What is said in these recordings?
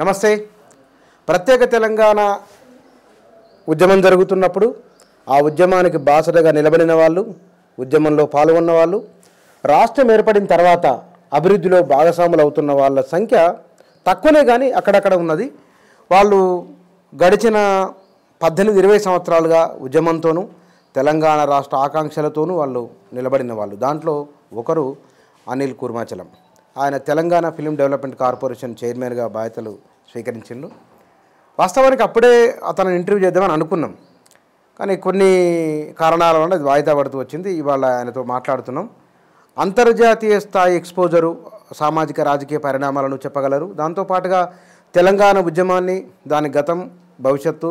నమస్తే ప్రత్యేక తెలంగాణ ఉద్యమం జరుగుతున్నప్పుడు ఆ ఉద్యమానికి బాసటగా నిలబడిన వాళ్ళు ఉద్యమంలో పాల్గొన్న వాళ్ళు రాష్ట్రం ఏర్పడిన తర్వాత అభివృద్ధిలో భాగస్వాములు అవుతున్న వాళ్ళ సంఖ్య తక్కువనే కానీ అక్కడక్కడ ఉన్నది వాళ్ళు గడిచిన పద్దెనిమిది ఇరవై సంవత్సరాలుగా ఉద్యమంతోనూ తెలంగాణ రాష్ట్ర ఆకాంక్షలతోనూ వాళ్ళు నిలబడిన వాళ్ళు దాంట్లో ఒకరు అనిల్ కుర్మాచలం ఆయన తెలంగాణ ఫిలిం డెవలప్మెంట్ కార్పొరేషన్ చైర్మన్గా బాధ్యతలు స్వీకరించిండు వాస్తవానికి అప్పుడే అతను ఇంటర్వ్యూ చేద్దామని అనుకున్నాం కానీ కొన్ని కారణాల వల్ల అది వాయిదా పడుతూ వచ్చింది ఇవాళ ఆయనతో మాట్లాడుతున్నాం అంతర్జాతీయ స్థాయి ఎక్స్పోజరు సామాజిక రాజకీయ పరిణామాలను చెప్పగలరు దాంతోపాటుగా తెలంగాణ ఉద్యమాన్ని దాని గతం భవిష్యత్తు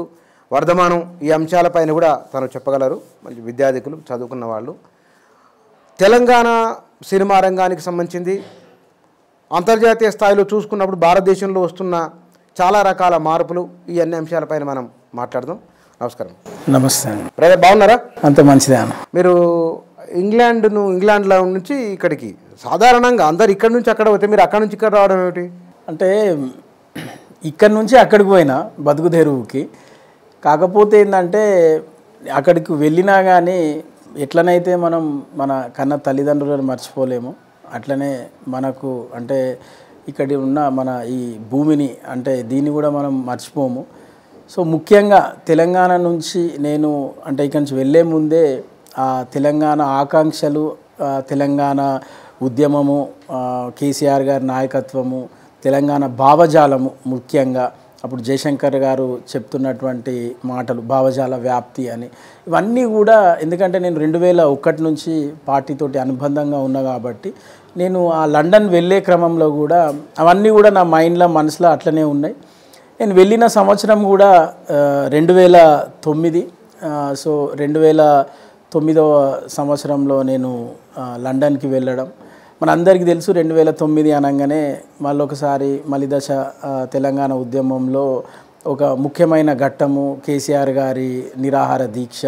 వర్ధమానం ఈ అంశాలపైన కూడా తను చెప్పగలరు మంచి విద్యార్థికులు చదువుకున్న వాళ్ళు తెలంగాణ సినిమా రంగానికి సంబంధించింది అంతర్జాతీయ స్థాయిలో చూసుకున్నప్పుడు భారతదేశంలో వస్తున్న చాలా రకాల మార్పులు ఈ అన్ని అంశాలపైన మనం మాట్లాడదాం నమస్కారం నమస్తే అండి బాగున్నారా అంత మంచిదే అన్న మీరు ఇంగ్లాండ్ను ఇంగ్లాండ్లో నుంచి ఇక్కడికి సాధారణంగా అందరు ఇక్కడ నుంచి అక్కడ పోతే మీరు అక్కడ నుంచి ఇక్కడ రావడం ఏమిటి అంటే ఇక్కడ నుంచి అక్కడికి పోయినా బతుకుదేరువుకి కాకపోతే ఏంటంటే అక్కడికి వెళ్ళినా కానీ ఎట్లనైతే మనం మన కన్న తల్లిదండ్రులను మర్చిపోలేము అట్లనే మనకు అంటే ఇక్కడ ఉన్న మన ఈ భూమిని అంటే దీన్ని కూడా మనం మర్చిపోము సో ముఖ్యంగా తెలంగాణ నుంచి నేను అంటే ఇక్కడి నుంచి వెళ్ళే ముందే ఆ తెలంగాణ ఆకాంక్షలు తెలంగాణ ఉద్యమము కేసీఆర్ గారి నాయకత్వము తెలంగాణ భావజాలము ముఖ్యంగా అప్పుడు జయశంకర్ గారు చెప్తున్నటువంటి మాటలు భావజాల వ్యాప్తి అని ఇవన్నీ కూడా ఎందుకంటే నేను రెండు వేల ఒకటి నుంచి పార్టీతోటి అనుబంధంగా ఉన్నా కాబట్టి నేను ఆ లండన్ వెళ్ళే క్రమంలో కూడా అవన్నీ కూడా నా మైండ్లో మనసులో అట్లనే ఉన్నాయి నేను వెళ్ళిన సంవత్సరం కూడా రెండు వేల తొమ్మిది సో రెండు వేల తొమ్మిదవ సంవత్సరంలో నేను లండన్కి వెళ్ళడం మనందరికీ తెలుసు రెండు వేల తొమ్మిది అనగానే మళ్ళొకసారి మలిదశ తెలంగాణ ఉద్యమంలో ఒక ముఖ్యమైన ఘట్టము కేసీఆర్ గారి నిరాహార దీక్ష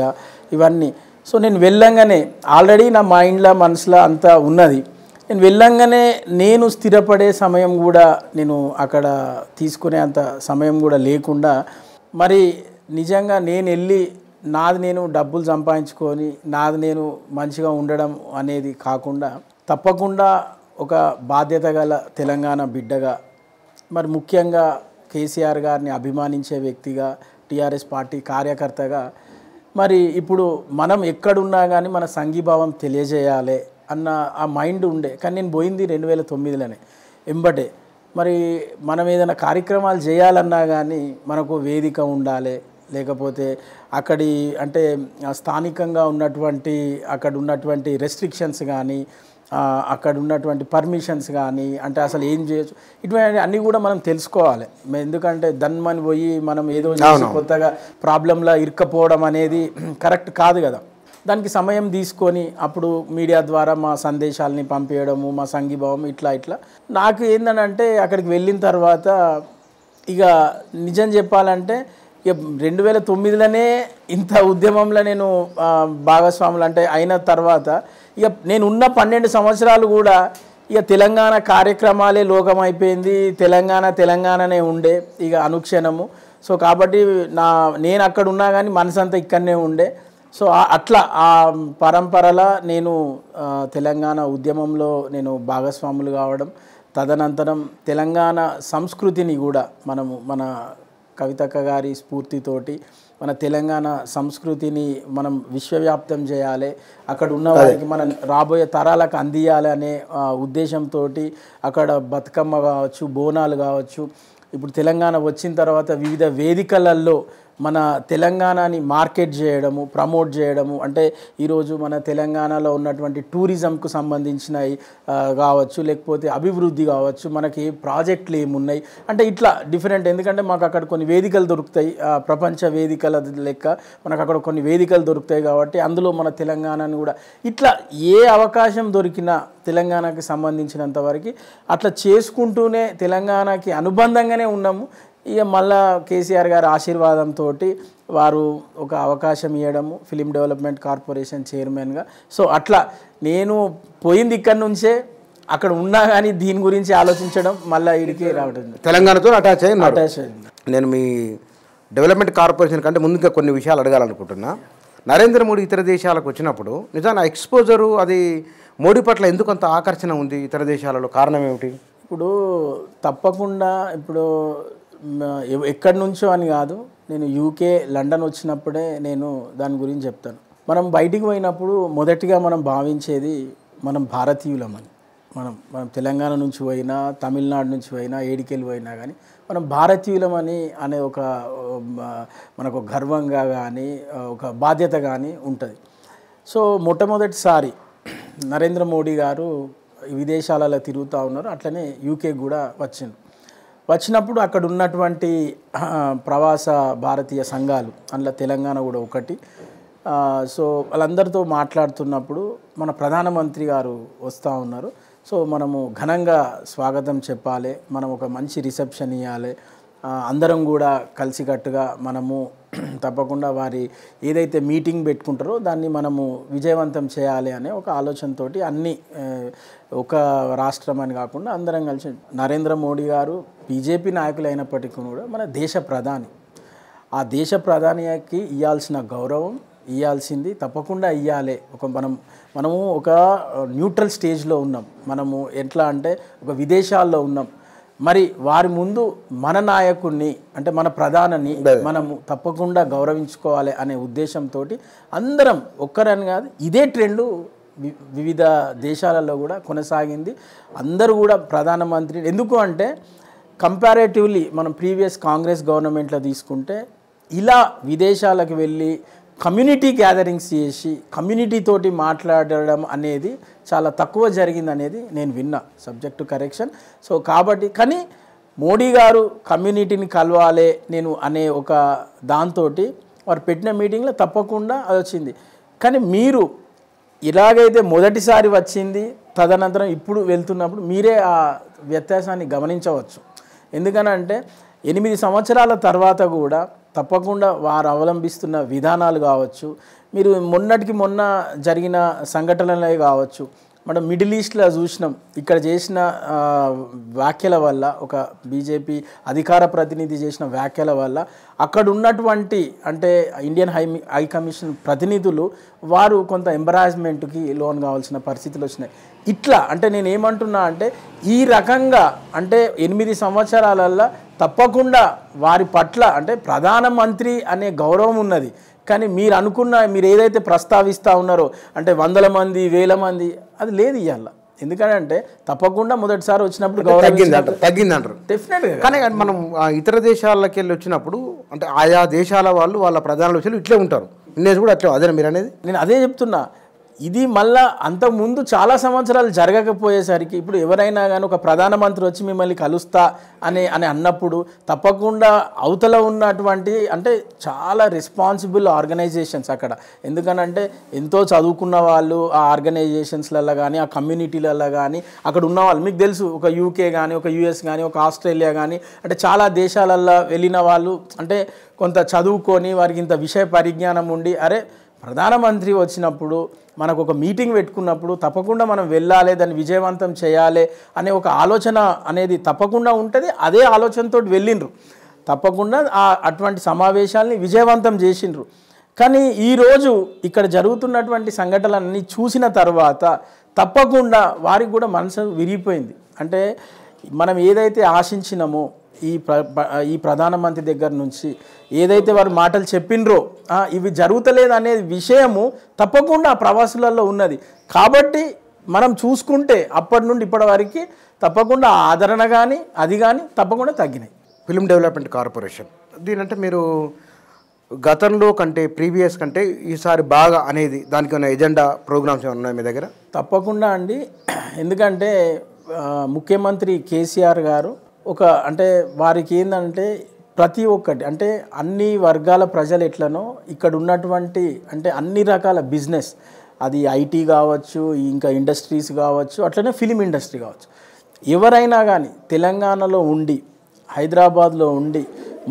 ఇవన్నీ సో నేను వెళ్ళంగానే ఆల్రెడీ నా మైండ్లో మనసులో అంతా ఉన్నది నేను వెళ్ళంగానే నేను స్థిరపడే సమయం కూడా నేను అక్కడ తీసుకునే అంత సమయం కూడా లేకుండా మరి నిజంగా నేను వెళ్ళి నాది నేను డబ్బులు సంపాదించుకొని నాది నేను మంచిగా ఉండడం అనేది కాకుండా తప్పకుండా ఒక బాధ్యత గల తెలంగాణ బిడ్డగా మరి ముఖ్యంగా కేసీఆర్ గారిని అభిమానించే వ్యక్తిగా టీఆర్ఎస్ పార్టీ కార్యకర్తగా మరి ఇప్పుడు మనం ఎక్కడున్నా కానీ మన సంఘీభావం తెలియజేయాలి అన్న ఆ మైండ్ ఉండే కానీ నేను పోయింది రెండు వేల తొమ్మిదిలోనే ఎంబటే మరి మనం ఏదైనా కార్యక్రమాలు చేయాలన్నా కానీ మనకు వేదిక ఉండాలి లేకపోతే అక్కడి అంటే స్థానికంగా ఉన్నటువంటి అక్కడ ఉన్నటువంటి రెస్ట్రిక్షన్స్ కానీ అక్కడ ఉన్నటువంటి పర్మిషన్స్ కానీ అంటే అసలు ఏం చేయొచ్చు ఇటువంటి అన్నీ కూడా మనం తెలుసుకోవాలి ఎందుకంటే దన్మని పోయి మనం ఏదో కొత్తగా ప్రాబ్లంలో ఇరుక్కపోవడం అనేది కరెక్ట్ కాదు కదా దానికి సమయం తీసుకొని అప్పుడు మీడియా ద్వారా మా సందేశాలని పంపించడము మా సంఘీభావం ఇట్లా ఇట్లా నాకు ఏంటనంటే అక్కడికి వెళ్ళిన తర్వాత ఇక నిజం చెప్పాలంటే ఇక రెండు వేల తొమ్మిదిలోనే ఇంత ఉద్యమంలో నేను భాగస్వాములు అంటే అయిన తర్వాత ఇక నేను ఉన్న పన్నెండు సంవత్సరాలు కూడా ఇక తెలంగాణ కార్యక్రమాలే లోకం అయిపోయింది తెలంగాణ తెలంగాణనే ఉండే ఇక అనుక్షణము సో కాబట్టి నా నేను అక్కడ ఉన్నా కానీ మనసంతా ఇక్కడనే ఉండే సో అట్లా ఆ పరంపరల నేను తెలంగాణ ఉద్యమంలో నేను భాగస్వాములు కావడం తదనంతరం తెలంగాణ సంస్కృతిని కూడా మనము మన కవితక్క గారి స్ఫూర్తితోటి మన తెలంగాణ సంస్కృతిని మనం విశ్వవ్యాప్తం చేయాలి అక్కడ ఉన్న వారికి మనం రాబోయే తరాలకు అందియాలి అనే ఉద్దేశంతో అక్కడ బతుకమ్మ కావచ్చు బోనాలు కావచ్చు ఇప్పుడు తెలంగాణ వచ్చిన తర్వాత వివిధ వేదికలలో మన తెలంగాణని మార్కెట్ చేయడము ప్రమోట్ చేయడము అంటే ఈరోజు మన తెలంగాణలో ఉన్నటువంటి టూరిజంకు సంబంధించినవి కావచ్చు లేకపోతే అభివృద్ధి కావచ్చు మనకి ప్రాజెక్టులు ఏమున్నాయి అంటే ఇట్లా డిఫరెంట్ ఎందుకంటే మాకు అక్కడ కొన్ని వేదికలు దొరుకుతాయి ప్రపంచ వేదికల లెక్క మనకు అక్కడ కొన్ని వేదికలు దొరుకుతాయి కాబట్టి అందులో మన తెలంగాణను కూడా ఇట్లా ఏ అవకాశం దొరికినా తెలంగాణకి సంబంధించినంత వరకు అట్లా చేసుకుంటూనే తెలంగాణకి అనుబంధంగానే ఉన్నాము ఇక మళ్ళా కేసీఆర్ గారి ఆశీర్వాదంతో వారు ఒక అవకాశం ఇవ్వడము ఫిలిం డెవలప్మెంట్ కార్పొరేషన్ చైర్మన్గా సో అట్లా నేను పోయింది ఇక్కడి నుంచే అక్కడ ఉన్నా కానీ దీని గురించి ఆలోచించడం మళ్ళీ ఇడికి రావడం తెలంగాణతో అటాచ్ అయ్యింది అటాచ్ అయింది నేను మీ డెవలప్మెంట్ కార్పొరేషన్ కంటే ముందు కొన్ని విషయాలు అడగాలనుకుంటున్నా నరేంద్ర మోడీ ఇతర దేశాలకు వచ్చినప్పుడు నిజాన్ని ఎక్స్పోజరు అది మోడీ పట్ల ఎందుకు అంత ఆకర్షణ ఉంది ఇతర దేశాలలో కారణం ఏమిటి ఇప్పుడు తప్పకుండా ఇప్పుడు ఎక్కడి నుంచో అని కాదు నేను యూకే లండన్ వచ్చినప్పుడే నేను దాని గురించి చెప్తాను మనం బయటికి పోయినప్పుడు మొదటిగా మనం భావించేది మనం భారతీయులమని మనం మనం తెలంగాణ నుంచి పోయినా తమిళనాడు నుంచి పోయినా ఏడికెళ్ళి పోయినా కానీ మనం భారతీయులమని అనే ఒక మనకు గర్వంగా కానీ ఒక బాధ్యత కానీ ఉంటుంది సో మొట్టమొదటిసారి నరేంద్ర మోడీ గారు విదేశాలలో తిరుగుతూ ఉన్నారు అట్లనే యూకే కూడా వచ్చింది వచ్చినప్పుడు అక్కడ ఉన్నటువంటి ప్రవాస భారతీయ సంఘాలు అందులో తెలంగాణ కూడా ఒకటి సో వాళ్ళందరితో మాట్లాడుతున్నప్పుడు మన ప్రధానమంత్రి గారు వస్తూ ఉన్నారు సో మనము ఘనంగా స్వాగతం చెప్పాలి మనం ఒక మంచి రిసెప్షన్ ఇవ్వాలి అందరం కూడా కలిసికట్టుగా మనము తప్పకుండా వారి ఏదైతే మీటింగ్ పెట్టుకుంటారో దాన్ని మనము విజయవంతం చేయాలి అనే ఒక ఆలోచనతోటి అన్ని ఒక రాష్ట్రం అని కాకుండా అందరం కలిసి నరేంద్ర మోడీ గారు బీజేపీ నాయకులు అయినప్పటికీ కూడా మన దేశ ప్రధాని ఆ దేశ ప్రధానికి ఇవ్వాల్సిన గౌరవం ఇవ్వాల్సింది తప్పకుండా ఇవ్వాలి ఒక మనం మనము ఒక న్యూట్రల్ స్టేజ్లో ఉన్నాం మనము ఎట్లా అంటే ఒక విదేశాల్లో ఉన్నాం మరి వారి ముందు మన నాయకుడిని అంటే మన ప్రధానని మనము తప్పకుండా గౌరవించుకోవాలి అనే ఉద్దేశంతో అందరం ఒక్కరని కాదు ఇదే ట్రెండు వివిధ దేశాలలో కూడా కొనసాగింది అందరూ కూడా ప్రధానమంత్రి ఎందుకు అంటే కంపారేటివ్లీ మనం ప్రీవియస్ కాంగ్రెస్ గవర్నమెంట్లో తీసుకుంటే ఇలా విదేశాలకు వెళ్ళి కమ్యూనిటీ గ్యాదరింగ్స్ చేసి కమ్యూనిటీతోటి మాట్లాడడం అనేది చాలా తక్కువ జరిగింది అనేది నేను విన్నా సబ్జెక్టు కరెక్షన్ సో కాబట్టి కానీ మోడీ గారు కమ్యూనిటీని కలవాలే నేను అనే ఒక దాంతో వారు పెట్టిన మీటింగ్లో తప్పకుండా అది వచ్చింది కానీ మీరు ఇలాగైతే మొదటిసారి వచ్చింది తదనంతరం ఇప్పుడు వెళ్తున్నప్పుడు మీరే ఆ వ్యత్యాసాన్ని గమనించవచ్చు ఎందుకనంటే ఎనిమిది సంవత్సరాల తర్వాత కూడా తప్పకుండా వారు అవలంబిస్తున్న విధానాలు కావచ్చు మీరు మొన్నటికి మొన్న జరిగిన సంఘటనలే కావచ్చు మనం మిడిల్ ఈస్ట్లో చూసినాం ఇక్కడ చేసిన వ్యాఖ్యల వల్ల ఒక బీజేపీ అధికార ప్రతినిధి చేసిన వ్యాఖ్యల వల్ల అక్కడ ఉన్నటువంటి అంటే ఇండియన్ హై హై కమిషన్ ప్రతినిధులు వారు కొంత ఎంబరాజ్మెంట్కి లోన్ కావాల్సిన పరిస్థితులు వచ్చినాయి ఇట్లా అంటే నేను ఏమంటున్నా అంటే ఈ రకంగా అంటే ఎనిమిది సంవత్సరాలల్లో తప్పకుండా వారి పట్ల అంటే ప్రధానమంత్రి అనే గౌరవం ఉన్నది కానీ మీరు అనుకున్న మీరు ఏదైతే ప్రస్తావిస్తూ ఉన్నారో అంటే వందల మంది వేల మంది అది లేదు ఇవాళ ఎందుకంటే తప్పకుండా మొదటిసారి వచ్చినప్పుడు తగ్గిందంటారు అంటారు డెఫినెట్గా కానీ మనం ఇతర దేశాలకి వెళ్ళి వచ్చినప్పుడు అంటే ఆయా దేశాల వాళ్ళు వాళ్ళ ప్రధాన వచ్చి ఇట్లే ఉంటారు వినేది కూడా అట్లా అదే మీరు అనేది నేను అదే చెప్తున్నా ఇది మళ్ళా అంతకుముందు చాలా సంవత్సరాలు జరగకపోయేసరికి ఇప్పుడు ఎవరైనా కానీ ఒక ప్రధానమంత్రి వచ్చి మిమ్మల్ని కలుస్తా అని అని అన్నప్పుడు తప్పకుండా అవతల ఉన్నటువంటి అంటే చాలా రెస్పాన్సిబుల్ ఆర్గనైజేషన్స్ అక్కడ ఎందుకనంటే ఎంతో చదువుకున్న వాళ్ళు ఆ ఆర్గనైజేషన్స్లలో కానీ ఆ కమ్యూనిటీలలో కానీ అక్కడ ఉన్న వాళ్ళు మీకు తెలుసు ఒక యూకే కానీ ఒక యూఎస్ కానీ ఒక ఆస్ట్రేలియా కానీ అంటే చాలా దేశాలల్లో వెళ్ళిన వాళ్ళు అంటే కొంత చదువుకొని వారికి ఇంత విషయ పరిజ్ఞానం ఉండి అరే ప్రధానమంత్రి వచ్చినప్పుడు మనకు ఒక మీటింగ్ పెట్టుకున్నప్పుడు తప్పకుండా మనం వెళ్ళాలి దాన్ని విజయవంతం చేయాలి అనే ఒక ఆలోచన అనేది తప్పకుండా ఉంటుంది అదే ఆలోచనతో వెళ్ళిండ్రు తప్పకుండా అటువంటి సమావేశాల్ని విజయవంతం చేసిండ్రు కానీ ఈరోజు ఇక్కడ జరుగుతున్నటువంటి సంఘటనలన్నీ చూసిన తర్వాత తప్పకుండా వారికి కూడా మనసు విరిగిపోయింది అంటే మనం ఏదైతే ఆశించినామో ఈ ప్ర ఈ ప్రధానమంత్రి దగ్గర నుంచి ఏదైతే వారు మాటలు చెప్పినరో ఇవి జరుగుతలేదు అనే విషయము తప్పకుండా ప్రవాసులలో ఉన్నది కాబట్టి మనం చూసుకుంటే అప్పటి నుండి ఇప్పటి వరకు తప్పకుండా ఆదరణ కానీ అది కానీ తప్పకుండా తగ్గినాయి ఫిల్మ్ డెవలప్మెంట్ కార్పొరేషన్ దీనంటే మీరు గతంలో కంటే ప్రీవియస్ కంటే ఈసారి బాగా అనేది దానికి ఉన్న ఎజెండా ప్రోగ్రామ్స్ ఏమైనా ఉన్నాయి మీ దగ్గర తప్పకుండా అండి ఎందుకంటే ముఖ్యమంత్రి కేసీఆర్ గారు ఒక అంటే వారికి ఏంటంటే ప్రతి ఒక్కటి అంటే అన్ని వర్గాల ప్రజలు ఎట్లనో ఇక్కడ ఉన్నటువంటి అంటే అన్ని రకాల బిజినెస్ అది ఐటీ కావచ్చు ఇంకా ఇండస్ట్రీస్ కావచ్చు అట్లనే ఫిలిం ఇండస్ట్రీ కావచ్చు ఎవరైనా కానీ తెలంగాణలో ఉండి హైదరాబాద్లో ఉండి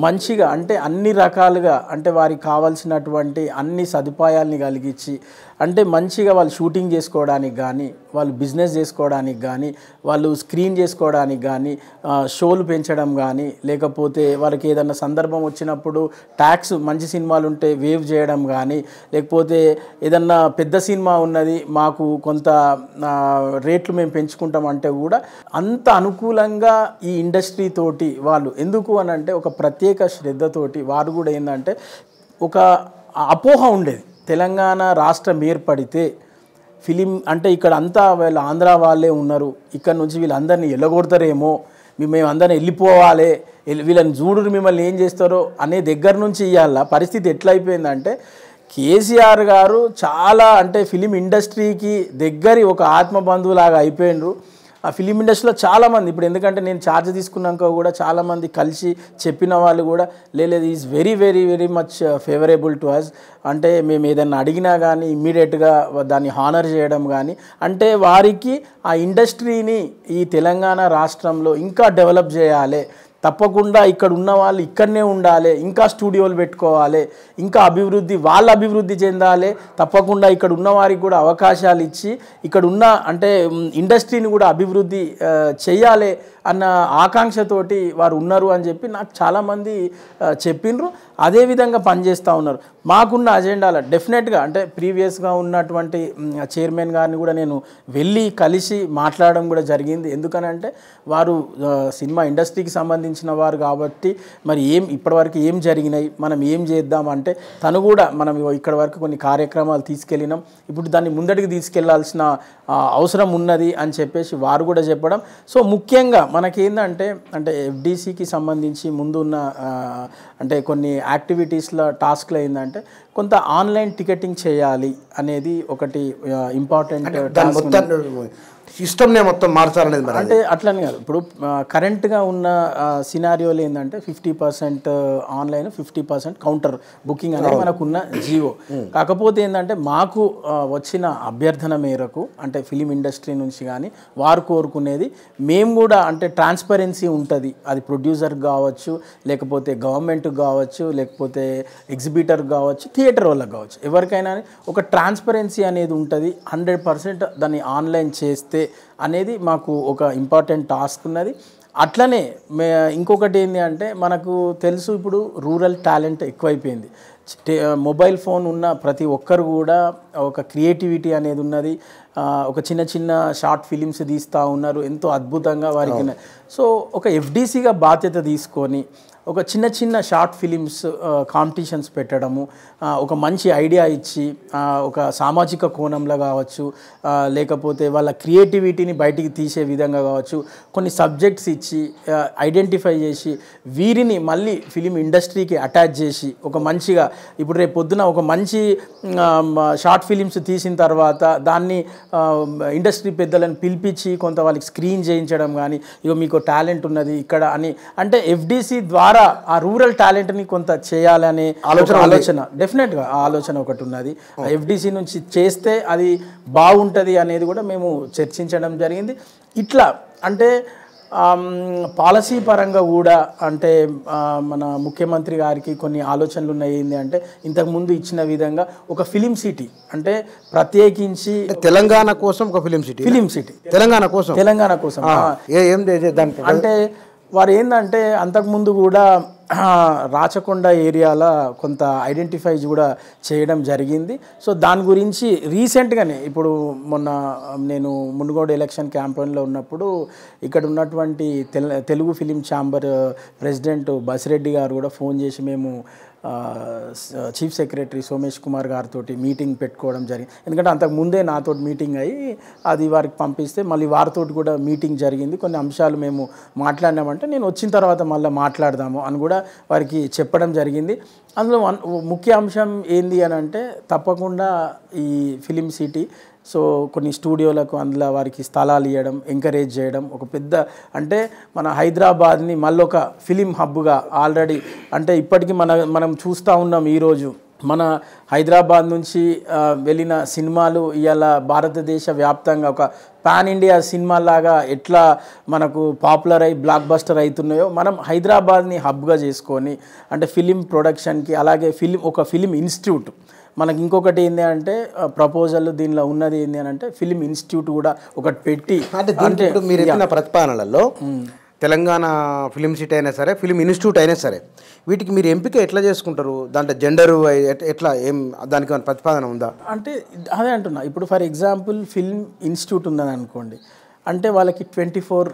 మంచిగా అంటే అన్ని రకాలుగా అంటే వారికి కావాల్సినటువంటి అన్ని సదుపాయాల్ని కలిగించి అంటే మంచిగా వాళ్ళు షూటింగ్ చేసుకోవడానికి కానీ వాళ్ళు బిజినెస్ చేసుకోవడానికి కానీ వాళ్ళు స్క్రీన్ చేసుకోవడానికి కానీ షోలు పెంచడం కానీ లేకపోతే వాళ్ళకి ఏదైనా సందర్భం వచ్చినప్పుడు ట్యాక్స్ మంచి సినిమాలు ఉంటే వేవ్ చేయడం కానీ లేకపోతే ఏదన్నా పెద్ద సినిమా ఉన్నది మాకు కొంత రేట్లు మేము పెంచుకుంటాం అంటే కూడా అంత అనుకూలంగా ఈ ఇండస్ట్రీ తోటి వాళ్ళు ఎందుకు అని అంటే ఒక ప్రత్యేక శ్రద్ధతోటి వారు కూడా ఏంటంటే ఒక అపోహ ఉండేది తెలంగాణ రాష్ట్రం ఏర్పడితే ఫిలిం అంటే ఇక్కడ అంతా వీళ్ళు ఆంధ్ర వాళ్ళే ఉన్నారు ఇక్కడ నుంచి వీళ్ళందరినీ వెళ్ళగొడతారేమో మేము అందరిని వెళ్ళిపోవాలి వీళ్ళని చూడు మిమ్మల్ని ఏం చేస్తారో అనే దగ్గర నుంచి ఇవ్వాల పరిస్థితి ఎట్లయిపోయిందంటే కేసీఆర్ గారు చాలా అంటే ఫిలిం ఇండస్ట్రీకి దగ్గరి ఒక ఆత్మబంధువులాగా అయిపోయినరు ఆ ఫిలిం ఇండస్ట్రీలో చాలామంది ఇప్పుడు ఎందుకంటే నేను ఛార్జ్ తీసుకున్నాక కూడా చాలామంది కలిసి చెప్పిన వాళ్ళు కూడా లేదు is very very very much favourable to us అంటే మేము ఏదైనా అడిగినా కానీ ఇమ్మీడియట్గా దాన్ని హానర్ చేయడం కానీ అంటే వారికి ఆ ఇండస్ట్రీని ఈ తెలంగాణ రాష్ట్రంలో ఇంకా డెవలప్ చేయాలి తప్పకుండా ఇక్కడ ఉన్న వాళ్ళు ఇక్కడనే ఉండాలి ఇంకా స్టూడియోలు పెట్టుకోవాలి ఇంకా అభివృద్ధి వాళ్ళు అభివృద్ధి చెందాలి తప్పకుండా ఇక్కడ ఉన్న వారికి కూడా అవకాశాలు ఇచ్చి ఇక్కడ ఉన్న అంటే ఇండస్ట్రీని కూడా అభివృద్ధి చేయాలి అన్న ఆకాంక్షతోటి వారు ఉన్నారు అని చెప్పి నాకు చాలామంది చెప్పినారు అదేవిధంగా పనిచేస్తూ ఉన్నారు మాకున్న అజెండాలో డెఫినెట్గా అంటే ప్రీవియస్గా ఉన్నటువంటి చైర్మన్ గారిని కూడా నేను వెళ్ళి కలిసి మాట్లాడడం కూడా జరిగింది ఎందుకనంటే వారు సినిమా ఇండస్ట్రీకి సంబంధించిన వారు కాబట్టి మరి ఏం ఇప్పటివరకు ఏం జరిగినాయి మనం ఏం చేద్దామంటే తను కూడా మనం ఇక్కడ వరకు కొన్ని కార్యక్రమాలు తీసుకెళ్ళినాం ఇప్పుడు దాన్ని ముందడికి తీసుకెళ్లాల్సిన అవసరం ఉన్నది అని చెప్పేసి వారు కూడా చెప్పడం సో ముఖ్యంగా మనకేందంటే అంటే ఎఫ్డీసీకి సంబంధించి ముందున్న అంటే కొన్ని యాక్టివిటీస్లో టాస్క్లు ఏంటంటే కొంత ఆన్లైన్ టికెటింగ్ చేయాలి అనేది ఒకటి ఇంపార్టెంట్ సిస్టమ్నే మొత్తం మార్చాలనేది మరి అంటే అట్లనే కాదు ఇప్పుడు కరెంట్గా ఉన్న సినారియోలు ఏంటంటే fifty percent online fifty percent counter booking అనేది మనకున్న జియో కాకపోతే ఏంటంటే మాకు వచ్చిన అభ్యర్థన మేరకు అంటే ఫిలిం ఇండస్ట్రీ నుంచి కానీ వారు కోరుకునేది మేము కూడా అంటే ట్రాన్స్పరెన్సీ ఉంటుంది అది ప్రొడ్యూసర్ కావచ్చు లేకపోతే గవర్నమెంట్ కావచ్చు లేకపోతే ఎగ్జిబిటర్ కావచ్చు థియేటర్ వాళ్ళకి కావచ్చు ఎవరికైనా ఒక ట్రాన్స్పరెన్సీ అనేది ఉంటుంది హండ్రెడ్ పర్సెంట్ దాన్ని ఆన్లైన్ చేస్తే అనేది మాకు ఒక ఇంపార్టెంట్ టాస్క్ ఉన్నది అట్లనే మే ఇంకొకటి ఏంటి అంటే మనకు తెలుసు ఇప్పుడు రూరల్ టాలెంట్ ఎక్కువైపోయింది మొబైల్ ఫోన్ ఉన్న ప్రతి ఒక్కరు కూడా ఒక క్రియేటివిటీ అనేది ఉన్నది ఒక చిన్న చిన్న షార్ట్ ఫిలిమ్స్ తీస్తూ ఉన్నారు ఎంతో అద్భుతంగా వారికి సో ఒక ఎఫ్డీసీగా బాధ్యత తీసుకొని ఒక చిన్న చిన్న షార్ట్ ఫిలిమ్స్ కాంపిటీషన్స్ పెట్టడము ఒక మంచి ఐడియా ఇచ్చి ఒక సామాజిక కోణంలో కావచ్చు లేకపోతే వాళ్ళ క్రియేటివిటీని బయటికి తీసే విధంగా కావచ్చు కొన్ని సబ్జెక్ట్స్ ఇచ్చి ఐడెంటిఫై చేసి వీరిని మళ్ళీ ఫిలిం ఇండస్ట్రీకి అటాచ్ చేసి ఒక మంచిగా ఇప్పుడు రేపు పొద్దున ఒక మంచి షార్ట్ ఫిలిమ్స్ తీసిన తర్వాత దాన్ని ఇండస్ట్రీ పెద్దలను పిలిపించి కొంత వాళ్ళకి స్క్రీన్ చేయించడం కానీ ఇక మీకు టాలెంట్ ఉన్నది ఇక్కడ అని అంటే ఎఫ్డీసీ ద్వారా ద్వారా ఆ రూరల్ టాలెంట్ని కొంత చేయాలనే ఆలోచన ఆలోచన డెఫినెట్గా ఆ ఆలోచన ఒకటి ఉన్నది ఎఫ్డిసి నుంచి చేస్తే అది బాగుంటుంది అనేది కూడా మేము చర్చించడం జరిగింది ఇట్లా అంటే పాలసీ పరంగా కూడా అంటే మన ముఖ్యమంత్రి గారికి కొన్ని ఆలోచనలు ఉన్నాయి ఏంటి అంటే ఇంతకుముందు ఇచ్చిన విధంగా ఒక ఫిలిం సిటీ అంటే ప్రత్యేకించి తెలంగాణ కోసం ఒక film city film city Telangana కోసం తెలంగాణ కోసం అంటే వారు ఏంటంటే అంతకుముందు కూడా రాచకొండ ఏరియాలో కొంత ఐడెంటిఫై కూడా చేయడం జరిగింది సో దాని గురించి రీసెంట్గానే ఇప్పుడు మొన్న నేను మునుగోడు ఎలక్షన్ క్యాంపెయిన్లో ఉన్నప్పుడు ఇక్కడ ఉన్నటువంటి తెల్ Telugu film chamber president Basireddy గారు కూడా ఫోన్ చేసి మేము చీఫ్ సెక్రటరీ సోమేష్ కుమార్ గారితో మీటింగ్ పెట్టుకోవడం జరిగింది ఎందుకంటే అంతకు ముందే నాతో మీటింగ్ అయ్యి అది వారికి పంపిస్తే మళ్ళీ వారితో కూడా మీటింగ్ జరిగింది కొన్ని అంశాలు మేము మాట్లాడినామంటే నేను వచ్చిన తర్వాత మళ్ళీ మాట్లాడదాము అని కూడా వారికి చెప్పడం జరిగింది అందులో ముఖ్య అంశం ఏంది అని అంటే తప్పకుండా ఈ ఫిలిం సిటీ సో కొన్ని స్టూడియోలకు అందులో వారికి స్థలాలు ఇవ్వడం ఎంకరేజ్ చేయడం ఒక పెద్ద అంటే మన హైదరాబాద్ని మళ్ళొక ఫిలిం హబ్గా ఆల్రెడీ అంటే ఇప్పటికీ మన మనం చూస్తూ ఉన్నాం ఈరోజు మన హైదరాబాద్ నుంచి వెళ్ళిన సినిమాలు ఇవాళ భారతదేశ వ్యాప్తంగా ఒక పాన్ ఇండియా సినిమాలాగా ఎట్లా మనకు పాపులర్ అయి బ్లాక్ బస్టర్ అవుతున్నాయో మనం హైదరాబాద్ని హబ్గా చేసుకొని అంటే ఫిలిం ప్రొడక్షన్కి అలాగే ఫిలిం ఒక ఫిలిం ఇన్స్టిట్యూట్ మనకి ఇంకొకటి ఏంటి అంటే ప్రపోజల్ దీనిలో ఉన్నది ఏంటి అని అంటే ఫిలిం ఇన్స్టిట్యూట్ కూడా ఒకటి పెట్టి అంటే మీరు చెప్పిన ప్రతిపాదనలలో hmm. తెలంగాణ ఫిలిం సిటీ అయినా సరే ఫిలిం ఇన్స్టిట్యూట్ అయినా సరే వీటికి మీరు ఎంపిక ఎట్లా చేసుకుంటారు దాంట్లో జెండరు ఎట్లా ఏం దానికి ప్రతిపాదన ఉందా అంటే అదే అంటున్నా ఇప్పుడు ఫర్ ఎగ్జాంపుల్ ఫిల్మ్ ఇన్స్టిట్యూట్ ఉందని అనుకోండి అంటే వాళ్ళకి ట్వంటీ ఫోర్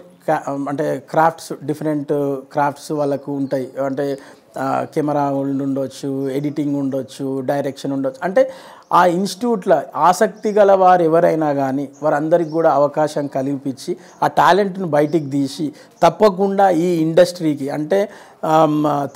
అంటే క్రాఫ్ట్స్ డిఫరెంట్ క్రాఫ్ట్స్ వాళ్ళకు ఉంటాయి అంటే కెమెరా ఉండొచ్చు ఎడిటింగ్ ఉండొచ్చు డైరెక్షన్ ఉండొచ్చు అంటే ఆ ఇన్స్టిట్యూట్లో ఆసక్తి గల వారు ఎవరైనా కానీ వారందరికి కూడా అవకాశం కల్పించి ఆ టాలెంట్ను బయటికి తీసి తప్పకుండా ఈ ఇండస్ట్రీకి అంటే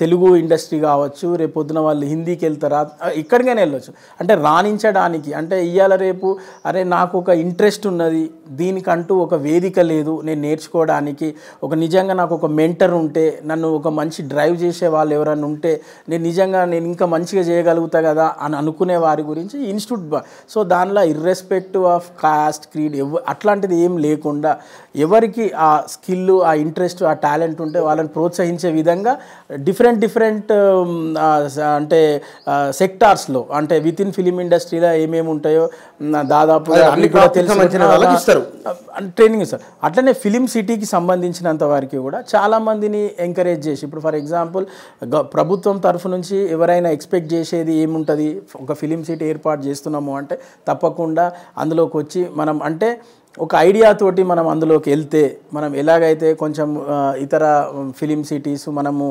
తెలుగు ఇండస్ట్రీ కావచ్చు రేపు పొద్దున వాళ్ళు హిందీకి వెళ్తారా ఎక్కడికైనా వెళ్ళొచ్చు అంటే రాణించడానికి అంటే ఇవాళ రేపు అరే నాకు ఒక ఇంట్రెస్ట్ ఉన్నది దీనికంటూ ఒక వేదిక లేదు నేను నేర్చుకోవడానికి ఒక నిజంగా నాకు ఒక మెంటర్ ఉంటే నన్ను ఒక మంచి డ్రైవ్ చేసే వాళ్ళు ఎవరైనా ఉంటే నేను నిజంగా నేను ఇంకా మంచిగా చేయగలుగుతా కదా అని అనుకునే వారి గురించి ఇన్స్టిట్యూట్ సో దానిలో ఇర్రెస్పెక్టివ్ ఆఫ్ కాస్ట్ క్రీడ్ ఎవ అట్లాంటిది ఏం లేకుండా ఎవరికి ఆ స్కిల్ ఆ ఇంట్రెస్ట్ ఆ టాలెంట్ ఉంటే వాళ్ళని ప్రోత్సహించే విధంగా డిఫరెంట్ డిఫరెంట్ అంటే సెక్టార్స్లో అంటే విత్ ఇన్ ఫిలిం ఇండస్ట్రీలో ఏమేమి ఉంటాయో దాదాపు అన్ని కూడా తెలుసు ట్రైనింగ్ ఇస్తారు అట్లనే ఫిలిం సిటీకి సంబంధించినంత వారికి కూడా చాలామందిని ఎంకరేజ్ చేసి ఇప్పుడు ఫర్ ఎగ్జాంపుల్ ప్రభుత్వం తరఫు నుంచి ఎవరైనా ఎక్స్పెక్ట్ చేసేది ఏముంటుంది ఒక ఫిలిం సిటీ ఏర్పాటు చేస్తున్నాము అంటే తప్పకుండా అందులోకి వచ్చి మనం అంటే ఒక ఐడియా తోటి మనం అందులోకి వెళ్తే మనం ఎలాగైతే కొంచెం ఇతర ఫిలిం సిటీస్ మనము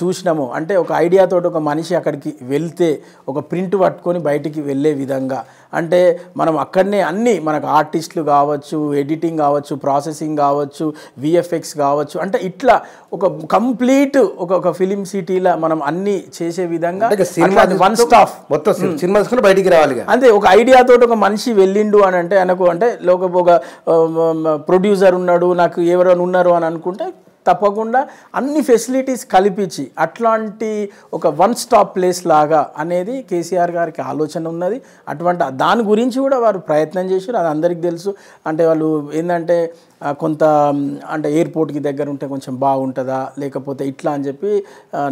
చూసినాము అంటే ఒక ఐడియాతోటి ఒక మనిషి అక్కడికి వెళ్తే ఒక ప్రింట్ పట్టుకొని బయటికి వెళ్ళే విధంగా అంటే మనం అక్కడనే అన్నీ మనకు ఆర్టిస్టులు కావచ్చు ఎడిటింగ్ కావచ్చు ప్రాసెసింగ్ కావచ్చు విఎఫ్ఎక్స్ కావచ్చు అంటే ఇట్లా ఒక కంప్లీట్ ఒక ఒక ఫిలిం సిటీలో మనం అన్ని చేసే విధంగా సినిమా వన్ స్టాఫ్ మొత్తం సినిమా బయటికి రావాలి అంతే ఒక ఐడియాతో ఒక మనిషి వెళ్ళిండు అని అంటే ఆయనకు అంటే లోక ఒక ప్రొడ్యూసర్ ఉన్నాడు నాకు ఎవరైనా ఉన్నారు అని అనుకుంటే తప్పకుండా అన్ని ఫెసిలిటీస్ కల్పించి అట్లాంటి ఒక వన్ స్టాప్ ప్లేస్ లాగా అనేది కేసీఆర్ గారికి ఆలోచన ఉన్నది అటువంటి దాని గురించి కూడా వారు ప్రయత్నం చేశారు అది అందరికీ తెలుసు అంటే వాళ్ళు ఏంటంటే కొంత అంటే ఎయిర్పోర్ట్కి దగ్గర ఉంటే కొంచెం బాగుంటుందా లేకపోతే ఇట్లా అని చెప్పి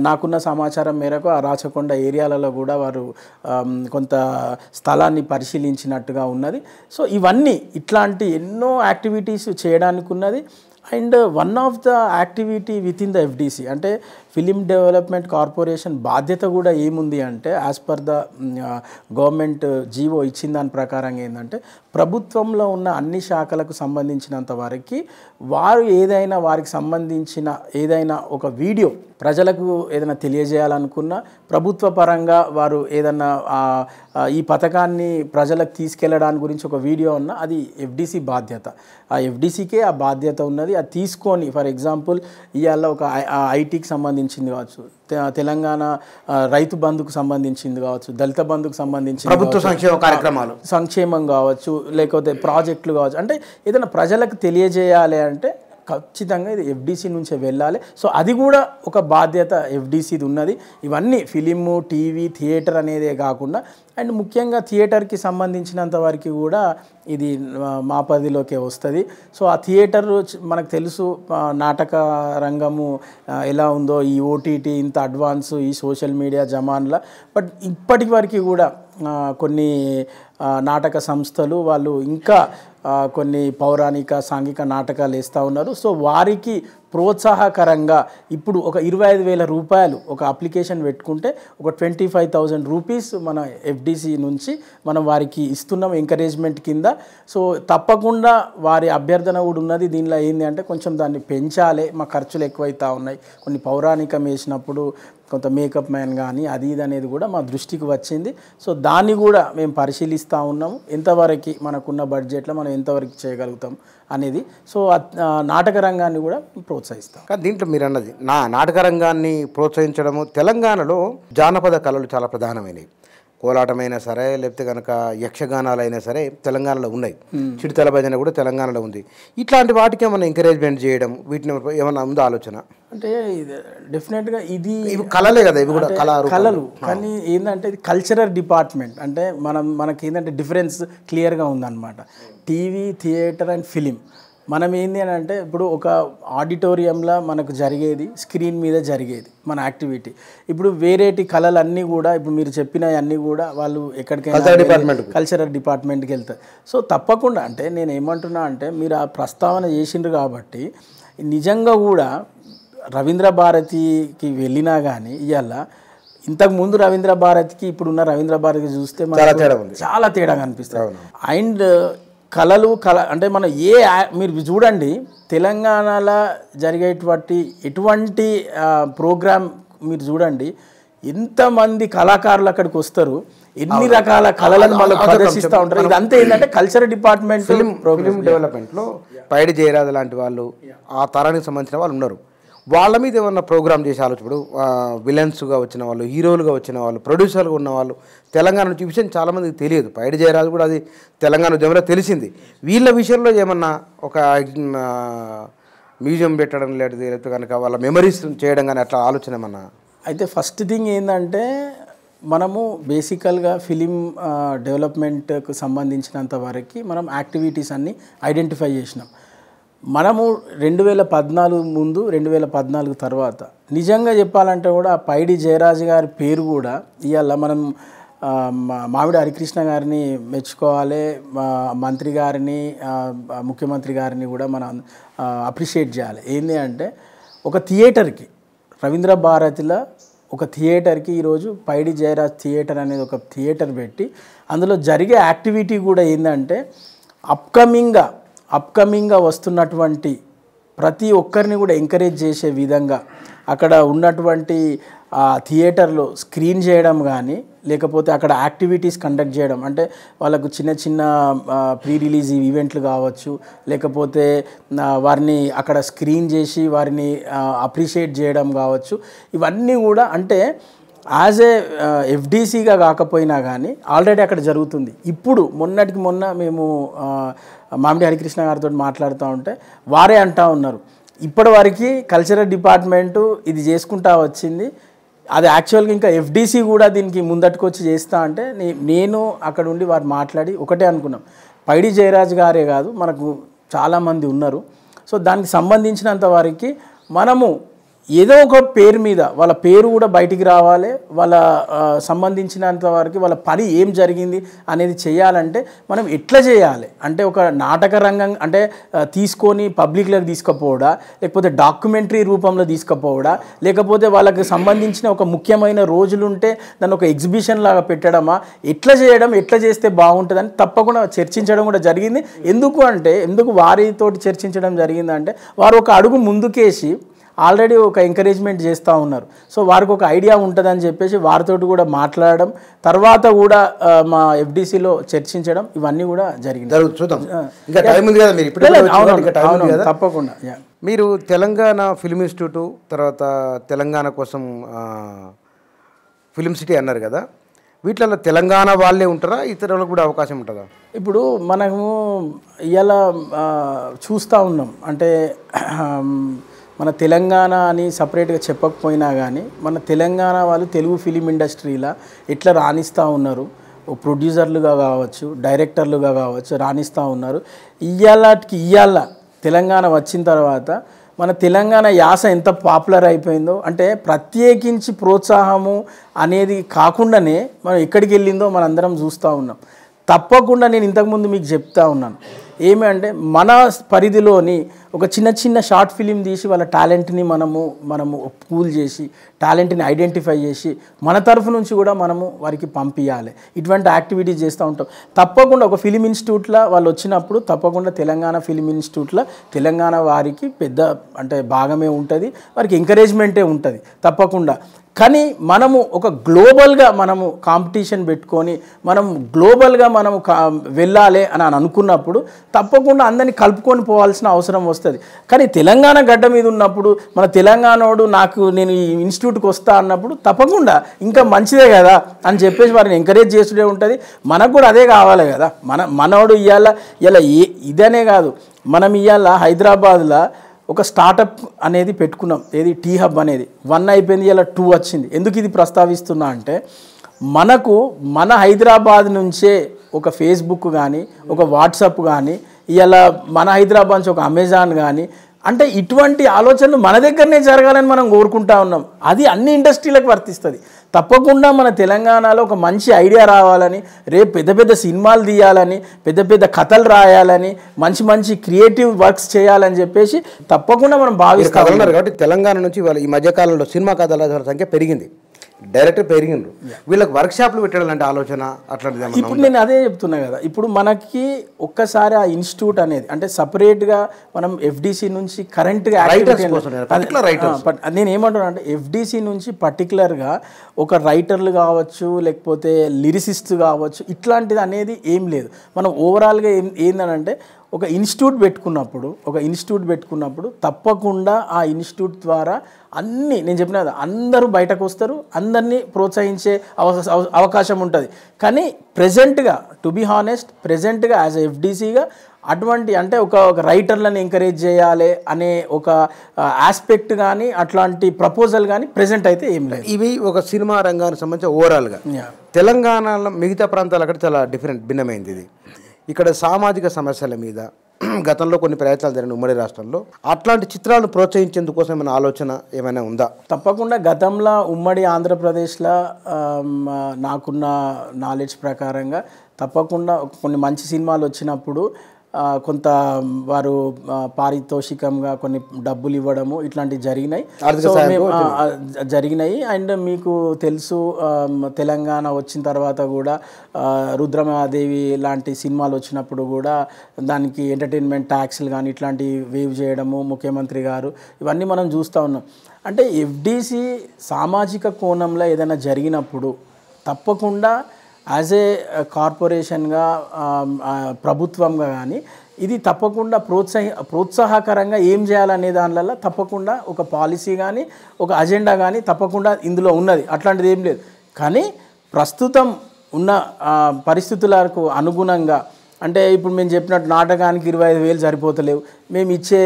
నాకున్న సమాచారం మేరకు ఆ రాచకొండ ఏరియాలలో కూడా వారు కొంత స్థలాన్ని పరిశీలించినట్టుగా ఉన్నది సో ఇవన్నీ ఇట్లాంటి ఎన్నో యాక్టివిటీస్ చేయడానికి ఉన్నది and one of the activity with in the FDC అంటే ఫిలిం డెవలప్మెంట్ కార్పొరేషన్ బాధ్యత కూడా ఏముంది అంటే as per the government GO ఇచ్చిన దాని ప్రకారంగా ఏంటంటే ప్రభుత్వంలో ఉన్న అన్ని శాఖలకు సంబంధించినంత వరకు వారు ఏదైనా వారికి సంబంధించిన ఏదైనా ఒక వీడియో ప్రజలకు ఏదైనా తెలియజేయాలనుకున్న ప్రభుత్వ పరంగా వారు ఏదన్నా ఈ పథకాన్ని ప్రజలకు తీసుకెళ్లడానికి గురించి ఒక వీడియో ఉన్న అది ఎఫ్డీసీ బాధ్యత ఆ ఎఫ్డీసీకే ఆ బాధ్యత ఉన్నది అది తీసుకొని ఫర్ ఎగ్జాంపుల్ ఇవాళ ఒక ఐటీకి సంబంధించి సంబంధించింది కావచ్చు తెలంగాణ రైతు బంధుకు సంబంధించింది కావచ్చు దళిత బంధుకు సంబంధించి ప్రభుత్వ సంక్షేమ కార్యక్రమాలు సంక్షేమం కావచ్చు లేకపోతే ప్రాజెక్టులు కావచ్చు అంటే ఏదైనా ప్రజలకు తెలియజేయాలి అంటే ఖచ్చితంగా ఇది ఎఫ్డీసీ నుంచే వెళ్ళాలి సో అది కూడా ఒక బాధ్యత ఎఫ్డీసీది ఉన్నది ఇవన్నీ ఫిలిము టీవీ థియేటర్ అనేదే కాకుండా అండ్ ముఖ్యంగా థియేటర్కి సంబంధించినంత వరకు కూడా ఇది మా పరిధిలోకే వస్తుంది సో ఆ థియేటర్ మనకు తెలుసు నాటక రంగము ఎలా ఉందో ఈ ఓటీటీ ఇంత అడ్వాన్స్ ఈ సోషల్ మీడియా జమాన్ల బట్ ఇప్పటి వరకు కూడా కొన్ని నాటక సంస్థలు వాళ్ళు ఇంకా కొన్ని పౌరాణిక సాంఘిక నాటకాలు వేస్తూ ఉన్నారు సో వారికి ప్రోత్సాహకరంగా ఇప్పుడు ఒక ఇరవై ఐదు వేల రూపాయలు ఒక అప్లికేషన్ పెట్టుకుంటే ఒక ట్వంటీ ఫైవ్ థౌజండ్ రూపీస్ మన ఎఫ్డిసి నుంచి మనం వారికి ఇస్తున్నాం ఎంకరేజ్మెంట్ కింద సో తప్పకుండా వారి అభ్యర్థన కూడా ఉన్నది దీనిలో ఏంటి అంటే కొంచెం దాన్ని పెంచాలి మా ఖర్చులు ఎక్కువైతా ఉన్నాయి కొన్ని పౌరాణికం వేసినప్పుడు కొంత మేకప్ మ్యాన్ కానీ అది ఇది అనేది కూడా మా దృష్టికి వచ్చింది సో దాన్ని కూడా మేము పరిశీలిస్తూ ఉన్నాము ఎంతవరకు మనకున్న బడ్జెట్లో మనం ఎంతవరకు చేయగలుగుతాం అనేది సో నాటక రంగాన్ని కూడా ప్రోత్సహిస్తాం కానీ దీంట్లో మీరు అన్నది నా నాటక రంగాన్ని ప్రోత్సహించడము తెలంగాణలో జానపద కళలు చాలా ప్రధానమైనవి కోలాటమైనా సరే లేకపోతే కనుక యక్షగానాలు అయినా సరే తెలంగాణలో ఉన్నాయి చిడితల భజన కూడా తెలంగాణలో ఉంది ఇట్లాంటి వాటికి ఏమైనా ఎంకరేజ్మెంట్ చేయడం వీటిని ఏమైనా ఉందా ఆలోచన అంటే డెఫినెట్గా ఇది ఇవి కళలే కదా ఇవి కూడా కళ కళలు కానీ ఏంటంటే ఇది కల్చరల్ డిపార్ట్మెంట్ అంటే మనం మనకి ఏంటంటే డిఫరెన్స్ క్లియర్గా ఉందన్నమాట టీవీ థియేటర్ అండ్ ఫిలిం మనం ఏంది అని అంటే ఇప్పుడు ఒక ఆడిటోరియంలో మనకు జరిగేది స్క్రీన్ మీద జరిగేది మన యాక్టివిటీ ఇప్పుడు వేరేటి కళలు అన్నీ కూడా ఇప్పుడు మీరు చెప్పిన అన్నీ కూడా వాళ్ళు ఎక్కడికైనా డిపార్ట్మెంట్ కల్చరల్ డిపార్ట్మెంట్కి వెళ్తారు సో తప్పకుండా అంటే నేను ఏమంటున్నా అంటే మీరు ఆ ప్రస్తావన చేసిండ్రు కాబట్టి నిజంగా కూడా రవీంద్ర భారతికి వెళ్ళినా కానీ ఇవాళ ఇంతకు ముందు రవీంద్ర భారతికి ఇప్పుడున్న రవీంద్ర భారతికి చూస్తే తేడా చాలా తేడా కనిపిస్తుంది అండ్ కళలు కళ అంటే మనం ఏ మీరు చూడండి తెలంగాణలో జరిగేటువంటి ఎటువంటి ప్రోగ్రామ్ మీరు చూడండి ఎంతమంది కళాకారులు అక్కడికి వస్తారు ఎన్ని రకాల కళలను మళ్ళీ ప్రదర్శిస్తూ ఉంటారు ఇదంతా ఏంటంటే కల్చర్ డిపార్ట్మెంట్ ఫిలిం డెవలప్మెంట్లో పైడి జయరాజు లాంటి వాళ్ళు ఆ తరానికి సంబంధించిన వాళ్ళు ఉన్నారు వాళ్ళ మీద ఏమన్నా ప్రోగ్రామ్ చేసే ఆలోచన ఇప్పుడు విలన్స్గా వచ్చిన వాళ్ళు హీరోలుగా వచ్చిన వాళ్ళు ప్రొడ్యూసర్గా ఉన్న వాళ్ళు తెలంగాణ నుంచి విషయం చాలామందికి తెలియదు పైడి జయరాజు కూడా అది తెలంగాణ ఉద్యమంలో తెలిసింది వీళ్ళ విషయంలో ఏమన్నా ఒక మ్యూజియం పెట్టడం లేదు లేకపోతే కనుక వాళ్ళ మెమరీస్ చేయడం కానీ అట్లా ఆలోచన ఏమన్నా అయితే ఫస్ట్ థింగ్ ఏంటంటే మనము బేసికల్గా ఫిలిం డెవలప్మెంట్కు సంబంధించినంత వరకు మనం యాక్టివిటీస్ అన్నీ ఐడెంటిఫై చేసినాం మనము రెండు వేల పద్నాలుగు ముందు రెండు వేల పద్నాలుగు తర్వాత నిజంగా చెప్పాలంటే కూడా పైడి జయరాజు గారి పేరు కూడా ఇవాళ మనం మామిడి హరికృష్ణ గారిని మెచ్చుకోవాలి మంత్రి గారిని ముఖ్యమంత్రి గారిని కూడా మనం అప్రిషియేట్ చేయాలి ఏంటి అంటే ఒక థియేటర్కి రవీంద్ర భారతిలో ఒక థియేటర్కి ఈరోజు పైడి జయరాజ్ థియేటర్ అనేది ఒక థియేటర్ పెట్టి అందులో జరిగే యాక్టివిటీ కూడా ఏంటంటే అప్కమింగ్గా అప్కమింగ్గా వస్తున్నటువంటి ప్రతి ఒక్కరిని కూడా ఎంకరేజ్ చేసే విధంగా అక్కడ ఉన్నటువంటి థియేటర్లో స్క్రీన్ చేయడం కానీ లేకపోతే అక్కడ యాక్టివిటీస్ కండక్ట్ చేయడం అంటే వాళ్ళకు చిన్న చిన్న ప్రీ రిలీజ్ ఈవెంట్లు కావచ్చు లేకపోతే వారిని అక్కడ స్క్రీన్ చేసి వారిని అప్రిషియేట్ చేయడం కావచ్చు ఇవన్నీ కూడా అంటే యాజ్ ఏ ఎఫ్డీసీగా కాకపోయినా కానీ ఆల్రెడీ అక్కడ జరుగుతుంది ఇప్పుడు మొన్నటికి మొన్న మేము మామిడి హరికృష్ణ గారితో మాట్లాడుతూ ఉంటే వారే అంటూ ఉన్నారు ఇప్పటి కల్చరల్ డిపార్ట్మెంటు ఇది చేసుకుంటా వచ్చింది అది యాక్చువల్గా ఇంకా ఎఫ్డీసీ కూడా దీనికి ముందట్టుకొచ్చి చేస్తా అంటే నేను అక్కడ ఉండి వారు మాట్లాడి ఒకటే అనుకున్నాం పైడి జయరాజ్ గారే కాదు మనకు చాలామంది ఉన్నారు సో దానికి సంబంధించినంత వారికి మనము ఏదో ఒక పేరు మీద వాళ్ళ పేరు కూడా బయటికి రావాలి వాళ్ళ సంబంధించినంత వరకు వాళ్ళ పని ఏం జరిగింది అనేది చేయాలంటే మనం ఎట్లా చేయాలి అంటే ఒక నాటక రంగం అంటే తీసుకొని పబ్లిక్లోకి తీసుకుపోవడా లేకపోతే డాక్యుమెంటరీ రూపంలో తీసుకుపోవడా లేకపోతే వాళ్ళకి సంబంధించిన ఒక ముఖ్యమైన రోజులు ఉంటే దాన్ని ఒక ఎగ్జిబిషన్ లాగా పెట్టడమా ఎట్లా చేయడం ఎట్లా చేస్తే బాగుంటుందని తప్పకుండా చర్చించడం కూడా జరిగింది ఎందుకు అంటే ఎందుకు వారితోటి చర్చించడం జరిగిందంటే వారు ఒక అడుగు ముందుకేసి ఆల్రెడీ ఒక ఎంకరేజ్మెంట్ చేస్తూ ఉన్నారు సో వారికి ఒక ఐడియా ఉంటుందని చెప్పేసి వారితోటి కూడా మాట్లాడడం తర్వాత కూడా మా ఎఫ్డీసీలో చర్చించడం ఇవన్నీ కూడా జరిగింది చూద్దాం టైం కదా తప్పకుండా మీరు తెలంగాణ ఫిల్మ్ ఇన్స్టిట్యూట్ తర్వాత తెలంగాణ కోసం ఫిల్మ్ సిటీ అన్నారు కదా వీటిలో తెలంగాణ వాళ్ళే ఉంటారా ఇతరులకు కూడా అవకాశం ఉంటుందా ఇప్పుడు మనము ఇలా చూస్తూ ఉన్నాం అంటే మన తెలంగాణ అని సపరేట్గా చెప్పకపోయినా కానీ మన తెలంగాణ వాళ్ళు తెలుగు ఫిలిం ఇండస్ట్రీలో ఎట్లా రాణిస్తూ ఉన్నారు ప్రొడ్యూసర్లుగా కావచ్చు డైరెక్టర్లుగా కావచ్చు రాణిస్తూ ఉన్నారు ఇయ్యాలకి ఇయ్యాల తెలంగాణ వచ్చిన తర్వాత మన తెలంగాణ యాస ఎంత పాపులర్ అయిపోయిందో అంటే ప్రత్యేకించి ప్రోత్సాహము అనేది కాకుండానే మనం ఎక్కడికి వెళ్ళిందో మనందరం చూస్తూ ఉన్నాం తప్పకుండా నేను ఇంతకుముందు మీకు చెప్తా ఉన్నాను ఏమి అంటే మన పరిధిలోని ఒక చిన్న చిన్న షార్ట్ ఫిలిం తీసి వాళ్ళ టాలెంట్ని మనము మనము కూల్ చేసి టాలెంట్ని ఐడెంటిఫై చేసి మన తరఫు నుంచి కూడా మనము వారికి పంపించాలి ఇటువంటి యాక్టివిటీస్ చేస్తూ ఉంటాం తప్పకుండా ఒక ఫిలిం ఇన్స్టిట్యూట్లో వాళ్ళు వచ్చినప్పుడు తప్పకుండా తెలంగాణ ఫిలిం ఇన్స్టిట్యూట్లో తెలంగాణ వారికి పెద్ద అంటే భాగమే ఉంటుంది వారికి ఎంకరేజ్మెంటే ఉంటుంది తప్పకుండా కానీ మనము ఒక గ్లోబల్గా మనము కాంపిటీషన్ పెట్టుకొని మనం గ్లోబల్గా మనము కా వెళ్ళాలి అని అనుకున్నప్పుడు తప్పకుండా అందరినీ కలుపుకొని పోవాల్సిన అవసరం వస్తుంది కానీ తెలంగాణ గడ్డ మీద ఉన్నప్పుడు మన తెలంగాణోడు నాకు నేను ఈ ఇన్స్టిట్యూట్కి వస్తా అన్నప్పుడు తప్పకుండా ఇంకా మంచిదే కదా అని చెప్పేసి వారిని ఎంకరేజ్ చేస్తుండే ఉంటుంది మనకు కూడా అదే కావాలి కదా మన మనోడు ఇవాళ ఇలా ఏ ఇదనే కాదు మనం ఇవాళ హైదరాబాద్లో ఒక స్టార్టప్ అనేది పెట్టుకున్నాం ఏది టీ హబ్ అనేది వన్ అయిపోయింది ఇలా టూ వచ్చింది ఎందుకు ఇది ప్రస్తావిస్తున్నా అంటే మనకు మన హైదరాబాద్ నుంచే ఒక ఫేస్బుక్ కానీ ఒక వాట్సాప్ కానీ ఇలా మన హైదరాబాద్ నుంచి ఒక అమెజాన్ కానీ అంటే ఇటువంటి ఆలోచనలు మన దగ్గరనే జరగాలని మనం కోరుకుంటా ఉన్నాం అది అన్ని ఇండస్ట్రీలకు వర్తిస్తుంది తప్పకుండా మన తెలంగాణలో ఒక మంచి ఐడియా రావాలని రేపు పెద్ద పెద్ద సినిమాలు తీయాలని పెద్ద పెద్ద కథలు రాయాలని మంచి మంచి క్రియేటివ్ వర్క్స్ చేయాలని చెప్పేసి తప్పకుండా మనం భావిస్తాం కాబట్టి తెలంగాణ నుంచి ఈ మధ్యకాలంలో సినిమా కథల సంఖ్య పెరిగింది డైరెక్టర్ పెరిగిండ్రు వీళ్ళకి వర్క్ షాప్లు పెట్టాలంటే ఆలోచన అట్లాంటిది ఇప్పుడు నేను అదే చెప్తున్నా కదా ఇప్పుడు మనకి ఒక్కసారి ఆ ఇన్స్టిట్యూట్ అనేది అంటే సపరేట్గా మనం ఎఫ్డిసి నుంచి కరెంట్గా నేను ఏమంటున్నా అంటే ఎఫ్డిసి నుంచి పర్టికులర్గా ఒక రైటర్లు కావచ్చు లేకపోతే లిరిసిస్ట్ కావచ్చు ఇట్లాంటిది అనేది ఏం లేదు మనం ఓవరాల్గా ఏం ఏంటంటే ఒక ఇన్స్టిట్యూట్ పెట్టుకున్నప్పుడు ఒక ఇన్స్టిట్యూట్ పెట్టుకున్నప్పుడు తప్పకుండా ఆ ఇన్స్టిట్యూట్ ద్వారా అన్నీ నేను చెప్పిన అందరూ బయటకు వస్తారు అందరినీ ప్రోత్సహించే అవకాశం ఉంటుంది కానీ ప్రజెంట్గా టు బీ హానెస్ట్ ప్రజెంట్గా యాజ్ ఎఫ్డీసీగా అటువంటి అంటే ఒక ఒక రైటర్లను ఎంకరేజ్ చేయాలి అనే ఒక ఆస్పెక్ట్ కానీ అట్లాంటి ప్రపోజల్ కానీ ప్రజెంట్ అయితే ఏం లేదు ఇవి ఒక సినిమా రంగానికి సంబంధించి ఓవరాల్గా తెలంగాణలో మిగతా ప్రాంతాలు అక్కడ చాలా డిఫరెంట్ భిన్నమైంది ఇది ఇక్కడ సామాజిక సమస్యల మీద గతంలో కొన్ని ప్రయత్నాలు జరిగిన ఉమ్మడి రాష్ట్రంలో అట్లాంటి చిత్రాలను ప్రోత్సహించేందుకోసం ఏమైనా ఆలోచన ఏమైనా ఉందా తప్పకుండా గతంలో ఉమ్మడి ఆంధ్రప్రదేశ్లో నాకున్న నాలెడ్జ్ ప్రకారంగా తప్పకుండా కొన్ని మంచి సినిమాలు వచ్చినప్పుడు కొంత వారు పారితోషికంగా కొన్ని డబ్బులు ఇవ్వడము ఇట్లాంటివి జరిగినాయి జరిగినాయి అండ్ మీకు తెలుసు తెలంగాణ వచ్చిన తర్వాత కూడా రుద్రమాదేవి లాంటి సినిమాలు వచ్చినప్పుడు కూడా దానికి ఎంటర్టైన్మెంట్ ట్యాక్స్లు కానీ ఇట్లాంటివి వేవ్ చేయడము ముఖ్యమంత్రి గారు ఇవన్నీ మనం చూస్తూ ఉన్నాం అంటే ఎఫ్డీసీ సామాజిక కోణంలో ఏదైనా జరిగినప్పుడు తప్పకుండా యాజ్ ఏ కార్పొరేషన్గా ప్రభుత్వంగా కానీ ఇది తప్పకుండా ప్రోత్సాహ ప్రోత్సాహకరంగా ఏం చేయాలనే దానివల్ల తప్పకుండా ఒక పాలసీ కానీ ఒక అజెండా కానీ తప్పకుండా ఇందులో ఉన్నది అట్లాంటిది ఏం లేదు కానీ ప్రస్తుతం ఉన్న పరిస్థితులకు అనుగుణంగా అంటే ఇప్పుడు మేము చెప్పినట్టు నాటకానికి ఇరవై ఐదు వేలు సరిపోతలేవు మేము ఇచ్చే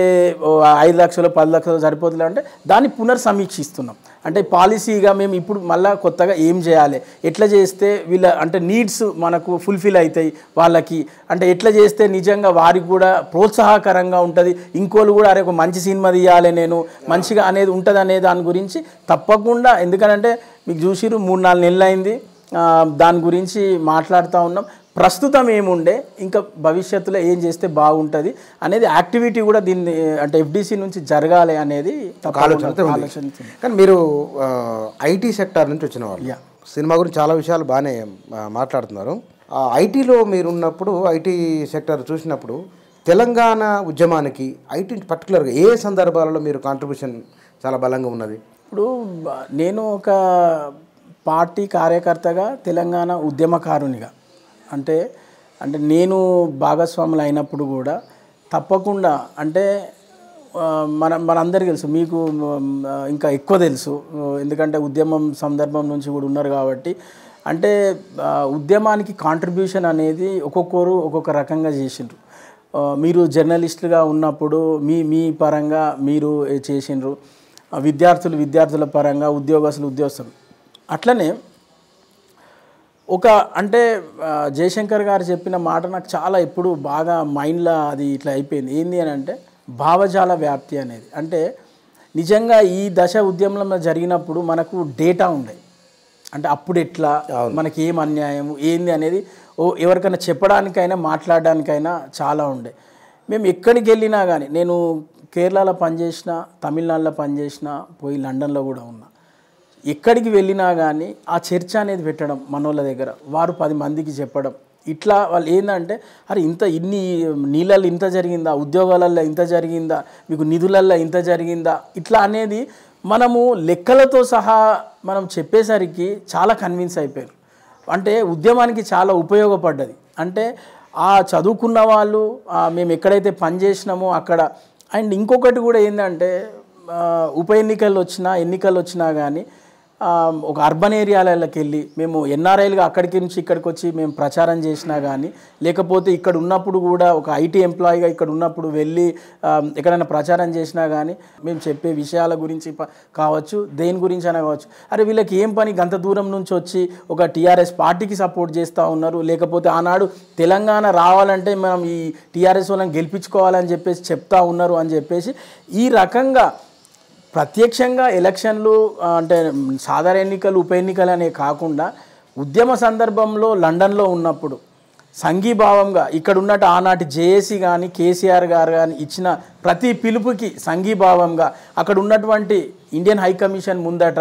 ఐదు లక్షలు పది లక్షలు సరిపోతలేవు అంటే దాన్ని పునర్సమీక్షిస్తున్నాం అంటే పాలసీగా మేము ఇప్పుడు మళ్ళీ కొత్తగా ఏం చేయాలి ఎట్లా చేస్తే వీళ్ళ అంటే నీడ్స్ మనకు ఫుల్ఫిల్ అవుతాయి వాళ్ళకి అంటే ఎట్లా చేస్తే నిజంగా వారికి కూడా ప్రోత్సాహకరంగా ఉంటుంది ఇంకోళ్ళు కూడా అరే ఒక మంచి సినిమా తీయాలి నేను మంచిగా అనేది ఉంటుంది అనే దాని గురించి తప్పకుండా ఎందుకంటే మీకు చూసిరు మూడు నాలుగు నెలలు అయింది దాని గురించి మాట్లాడుతూ ఉన్నాం ప్రస్తుతం ఏముండే ఇంకా భవిష్యత్తులో ఏం చేస్తే బాగుంటుంది అనేది యాక్టివిటీ కూడా దీన్ని అంటే ఎఫ్డీసీ నుంచి జరగాలి అనేది ఆలోచన కానీ మీరు ఐటీ సెక్టార్ నుంచి వచ్చిన వాళ్ళు సినిమా గురించి చాలా విషయాలు బాగానే మాట్లాడుతున్నారు ఐటీలో మీరున్నప్పుడు ఐటీ సెక్టర్ చూసినప్పుడు తెలంగాణ ఉద్యమానికి ఐటీ పర్టికులర్గా ఏ సందర్భాలలో మీరు కాంట్రిబ్యూషన్ చాలా బలంగా ఉన్నది ఇప్పుడు నేను ఒక పార్టీ కార్యకర్తగా తెలంగాణ ఉద్యమకారునిగా అంటే అంటే నేను భాగస్వాములు అయినప్పుడు కూడా తప్పకుండా అంటే మన మనందరికీ తెలుసు మీకు ఇంకా ఎక్కువ తెలుసు ఎందుకంటే ఉద్యమం సందర్భం నుంచి కూడా ఉన్నారు కాబట్టి అంటే ఉద్యమానికి కాంట్రిబ్యూషన్ అనేది ఒక్కొక్కరు ఒక్కొక్క రకంగా చేసిండ్రు మీరు జర్నలిస్టులుగా ఉన్నప్పుడు మీ మీ పరంగా మీరు చేసిండ్రు విద్యార్థులు విద్యార్థుల పరంగా ఉద్యోగస్తులు ఉద్యోగస్తులు అట్లనే ఒక అంటే జయశంకర్ గారు చెప్పిన మాట నాకు చాలా ఎప్పుడు బాగా మైండ్లో అది ఇట్లా అయిపోయింది ఏంది అని అంటే భావజాల వ్యాప్తి అనేది అంటే నిజంగా ఈ దశ ఉద్యమంలో జరిగినప్పుడు మనకు డేటా ఉండే అంటే అప్పుడు ఎట్లా మనకి ఏం అన్యాయం ఏంది అనేది ఓ ఎవరికైనా చెప్పడానికైనా మాట్లాడడానికైనా చాలా ఉండే మేము ఎక్కడికి వెళ్ళినా కానీ నేను కేరళలో పనిచేసిన తమిళనాడులో పనిచేసిన పోయి లండన్లో కూడా ఉన్నా ఎక్కడికి వెళ్ళినా కానీ ఆ చర్చ అనేది పెట్టడం మనోళ్ళ దగ్గర వారు పది మందికి చెప్పడం ఇట్లా వాళ్ళు ఏంటంటే అరే ఇంత ఇన్ని నీళ్ళల్లో ఇంత జరిగిందా ఉద్యోగాలలో ఇంత జరిగిందా మీకు నిధులల్లో ఇంత జరిగిందా ఇట్లా అనేది మనము లెక్కలతో సహా మనం చెప్పేసరికి చాలా కన్విన్స్ అయిపోయారు అంటే ఉద్యమానికి చాలా ఉపయోగపడ్డది అంటే ఆ చదువుకున్న వాళ్ళు మేము ఎక్కడైతే పని చేసినామో అక్కడ అండ్ ఇంకొకటి కూడా ఏంటంటే ఉప ఎన్నికలు వచ్చినా ఎన్నికలు వచ్చినా కానీ ఒక అర్బన్ ఏరియాలకి వెళ్ళి మేము ఎన్ఆర్ఐలుగా అక్కడికి నుంచి ఇక్కడికి వచ్చి మేము ప్రచారం చేసినా కానీ లేకపోతే ఇక్కడ ఉన్నప్పుడు కూడా ఒక ఐటీ ఎంప్లాయీగా ఇక్కడ ఉన్నప్పుడు వెళ్ళి ఎక్కడైనా ప్రచారం చేసినా కానీ మేము చెప్పే విషయాల గురించి కావచ్చు దేని గురించి అయినా కావచ్చు అరే వీళ్ళకి ఏం పని గంత దూరం నుంచి వచ్చి ఒక టీఆర్ఎస్ పార్టీకి సపోర్ట్ చేస్తూ ఉన్నారు లేకపోతే ఆనాడు తెలంగాణ రావాలంటే మనం ఈ టీఆర్ఎస్ వాళ్ళని గెలిపించుకోవాలని చెప్పేసి చెప్తా ఉన్నారు అని చెప్పేసి ఈ రకంగా ప్రత్యక్షంగా ఎలక్షన్లు అంటే సాధారణ ఎన్నికలు ఉప ఎన్నికలు అనే కాకుండా ఉద్యమ సందర్భంలో లండన్లో ఉన్నప్పుడు సంఘీభావంగా ఇక్కడ ఉన్నట్టు ఆనాటి జేఏసీ కానీ కేసీఆర్ గారు కానీ ఇచ్చిన ప్రతి పిలుపుకి సంఘీభావంగా అక్కడ ఉన్నటువంటి ఇండియన్ హైకమిషన్ ముందట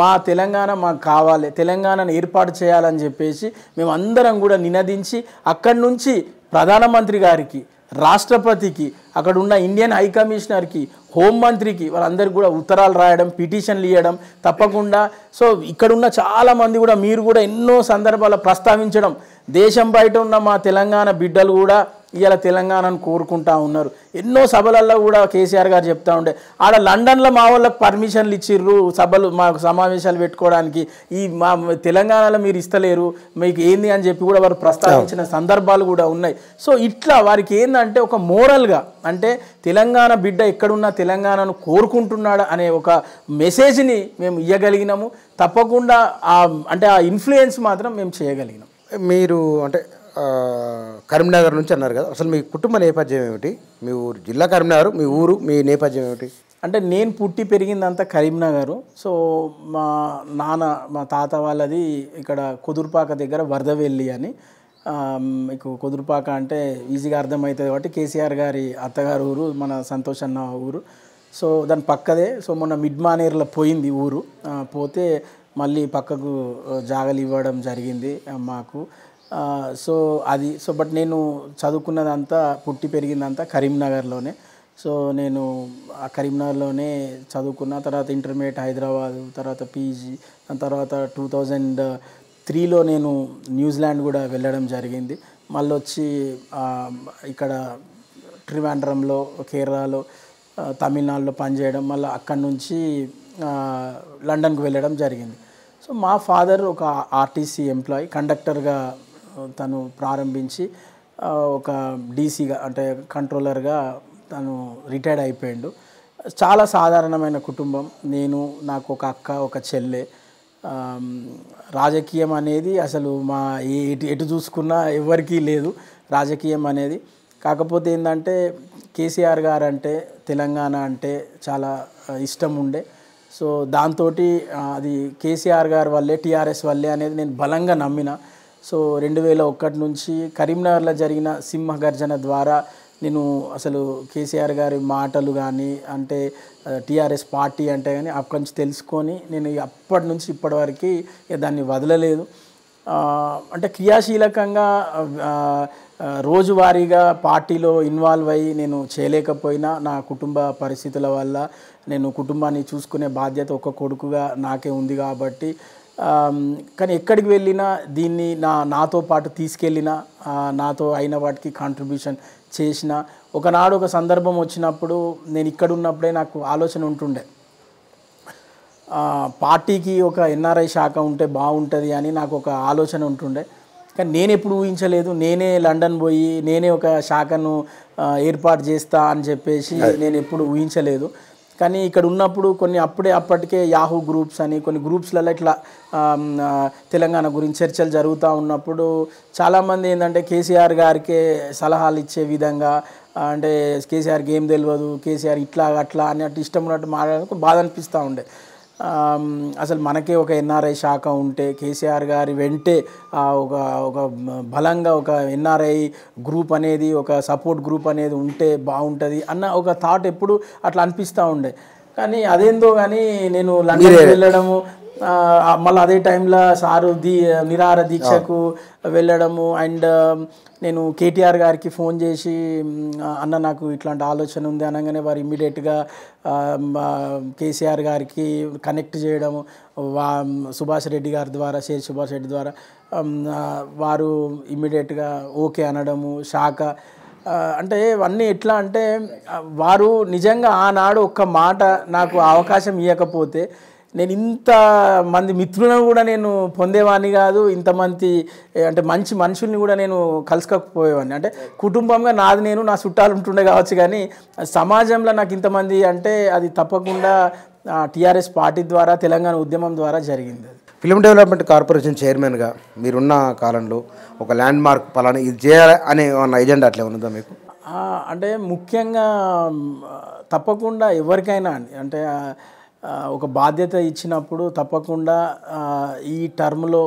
మా తెలంగాణ మాకు కావాలి తెలంగాణను ఏర్పాటు చేయాలని చెప్పేసి మేమందరం కూడా నినదించి అక్కడి నుంచి ప్రధానమంత్రి గారికి రాష్ట్రపతికి అక్కడ ఉన్న ఇండియన్ హై కమిషనర్కి హోంమంత్రికి వాళ్ళందరికీ కూడా ఉత్తరాలు రాయడం పిటిషన్లు ఇవ్వడం తప్పకుండా సో ఇక్కడున్న చాలామంది కూడా మీరు కూడా ఎన్నో సందర్భాల్లో ప్రస్తావించడం దేశం బయట ఉన్న మా తెలంగాణ బిడ్డలు కూడా ఇవాళ తెలంగాణను కోరుకుంటా ఉన్నారు ఎన్నో సభలల్లో కూడా కేసీఆర్ గారు చెప్తా ఉండే ఆడ లండన్లో మా వాళ్ళకి పర్మిషన్లు ఇచ్చిర్రు సభలు మాకు సమావేశాలు పెట్టుకోవడానికి ఈ మా తెలంగాణలో మీరు ఇస్తలేరు మీకు ఏంది అని చెప్పి కూడా వారు ప్రస్తావించిన సందర్భాలు కూడా ఉన్నాయి సో ఇట్లా వారికి ఏంటంటే ఒక మోరల్గా అంటే తెలంగాణ బిడ్డ ఎక్కడున్నా తెలంగాణను కోరుకుంటున్నాడు అనే ఒక మెసేజ్ని మేము ఇవ్వగలిగినాము తప్పకుండా అంటే ఆ ఇన్ఫ్లుయెన్స్ మాత్రం మేము చేయగలిగినాం మీరు అంటే కరీంనగర్ నుంచి అన్నారు కదా అసలు మీ కుటుంబ నేపథ్యం ఏమిటి మీ ఊరు జిల్లా కరీంనగర్ మీ ఊరు మీ నేపథ్యం ఏమిటి అంటే నేను పుట్టి పెరిగిందంతా కరీంనగర్ సో మా నాన్న మా తాత వాళ్ళది ఇక్కడ కుదురుపాక దగ్గర వరదవెల్లి అని మీకు కుదురుపాక అంటే ఈజీగా అర్థమవుతుంది కాబట్టి కేసీఆర్ గారి అత్తగారు ఊరు మన సంతోష్ అన్న ఊరు సో దాని పక్కదే సో మొన్న మిడ్మానేర్లో పోయింది ఊరు పోతే మళ్ళీ పక్కకు జాగలు ఇవ్వడం జరిగింది మాకు సో అది సో బట్ నేను చదువుకున్నదంతా పుట్టి పెరిగిందంతా కరీంనగర్లోనే సో నేను ఆ కరీంనగర్లోనే చదువుకున్న తర్వాత ఇంటర్మీడియట్ హైదరాబాద్ తర్వాత పీజీ దాని తర్వాత టూ థౌజండ్ త్రీలో నేను న్యూజిలాండ్ కూడా వెళ్ళడం జరిగింది మళ్ళీ వచ్చి ఇక్కడ ట్రివాండ్రంలో కేరళలో తమిళనాడులో పనిచేయడం మళ్ళీ అక్కడి నుంచి లండన్కు వెళ్ళడం జరిగింది సో మా ఫాదర్ ఒక ఆర్టీసీ ఎంప్లాయీ కండక్టర్గా తను ప్రారంభించి ఒక డీసీగా అంటే కంట్రోలర్గా తను రిటైర్డ్ అయిపోయాడు చాలా సాధారణమైన కుటుంబం నేను నాకు ఒక అక్క ఒక చెల్లె రాజకీయం అనేది అసలు మా ఎటు ఎటు చూసుకున్నా ఎవరికీ లేదు రాజకీయం అనేది కాకపోతే ఏంటంటే కేసీఆర్ గారు అంటే తెలంగాణ అంటే చాలా ఇష్టం ఉండే సో దాంతో అది కేసీఆర్ గారి వల్లే టీఆర్ఎస్ వల్లే అనేది నేను బలంగా నమ్మిన సో రెండు వేల ఒకటి నుంచి కరీంనగర్లో జరిగిన సింహ గర్జన ద్వారా నేను అసలు కేసీఆర్ గారి మాటలు కానీ అంటే టీఆర్ఎస్ పార్టీ అంటే కానీ అక్కడి నుంచి తెలుసుకొని నేను అప్పటి నుంచి ఇప్పటివరకు దాన్ని వదలలేదు అంటే క్రియాశీలకంగా రోజువారీగా పార్టీలో ఇన్వాల్వ్ అయ్యి నేను చేయలేకపోయినా నా కుటుంబ పరిస్థితుల వల్ల నేను కుటుంబాన్ని చూసుకునే బాధ్యత ఒక కొడుకుగా నాకే ఉంది కాబట్టి కానీ ఎక్కడికి వెళ్ళినా దీన్ని నా నాతో పాటు తీసుకెళ్ళిన నాతో అయిన వాటికి కాంట్రిబ్యూషన్ చేసిన ఒకనాడు ఒక సందర్భం వచ్చినప్పుడు నేను ఇక్కడ ఉన్నప్పుడే నాకు ఆలోచన ఉంటుండే పార్టీకి ఒక ఎన్ఆర్ఐ శాఖ ఉంటే బాగుంటుంది అని నాకు ఒక ఆలోచన ఉంటుండే కానీ నేను ఎప్పుడు ఊహించలేదు నేనే లండన్ పోయి నేనే ఒక శాఖను ఏర్పాటు చేస్తా అని చెప్పేసి నేను ఎప్పుడు ఊహించలేదు కానీ ఇక్కడ ఉన్నప్పుడు కొన్ని అప్పుడే అప్పటికే యాహూ గ్రూప్స్ అని కొన్ని గ్రూప్స్లలో ఇట్లా తెలంగాణ గురించి చర్చలు జరుగుతూ ఉన్నప్పుడు చాలామంది ఏంటంటే కేసీఆర్ గారికే సలహాలు ఇచ్చే విధంగా అంటే కేసీఆర్కి ఏం తెలియదు కేసీఆర్ ఇట్లా అట్లా అన్నట్టు ఇష్టం ఉన్నట్టు మాట్లాడడానికి బాధ అనిపిస్తూ ఉండే అసలు మనకే ఒక ఎన్ఆర్ఐ శాఖ ఉంటే కేసీఆర్ గారి వెంటే ఒక ఒక బలంగా ఒక ఎన్ఆర్ఐ గ్రూప్ అనేది ఒక సపోర్ట్ గ్రూప్ అనేది ఉంటే బాగుంటుంది అన్న ఒక థాట్ ఎప్పుడు అట్లా అనిపిస్తూ ఉండే కానీ అదేందో కానీ నేను లండన్ వెళ్ళడము మళ్ళీ అదే టైంలో సారు దీ నిరార దీక్షకు వెళ్ళడము అండ్ నేను కేటీఆర్ గారికి ఫోన్ చేసి అన్న నాకు ఇట్లాంటి ఆలోచన ఉంది అనగానే వారు ఇమ్మీడియట్గా కేసీఆర్ గారికి కనెక్ట్ చేయడము వా సుభాష్ రెడ్డి గారి ద్వారా శేర్ సుభాష్ రెడ్డి ద్వారా వారు ఇమ్మీడియట్గా ఓకే అనడము శాఖ అంటే ఇవన్నీ ఎట్లా అంటే వారు నిజంగా ఆనాడు ఒక్క మాట నాకు అవకాశం ఇవ్వకపోతే నేను ఇంత మంది మిత్రులను కూడా నేను పొందేవాడిని కాదు ఇంతమంది అంటే మంచి మనుషుల్ని కూడా నేను కలుసుకోకపోయేవాడిని అంటే కుటుంబంగా నాది నేను నా చుట్టాలు ఉంటుండే కావచ్చు కానీ సమాజంలో నాకు ఇంతమంది అంటే అది తప్పకుండా టీఆర్ఎస్ పార్టీ ద్వారా తెలంగాణ ఉద్యమం ద్వారా జరిగింది ఫిల్మ్ డెవలప్మెంట్ కార్పొరేషన్ చైర్మన్గా మీరున్న కాలంలో ఒక ల్యాండ్ మార్క్ పలానా ఇది చేయాలి అనే ఏజెండా అట్లా ఉన్నదా మీకు అంటే ముఖ్యంగా తప్పకుండా ఎవరికైనా అంటే ఒక బాధ్యత ఇచ్చినప్పుడు తప్పకుండా ఈ టర్మ్లో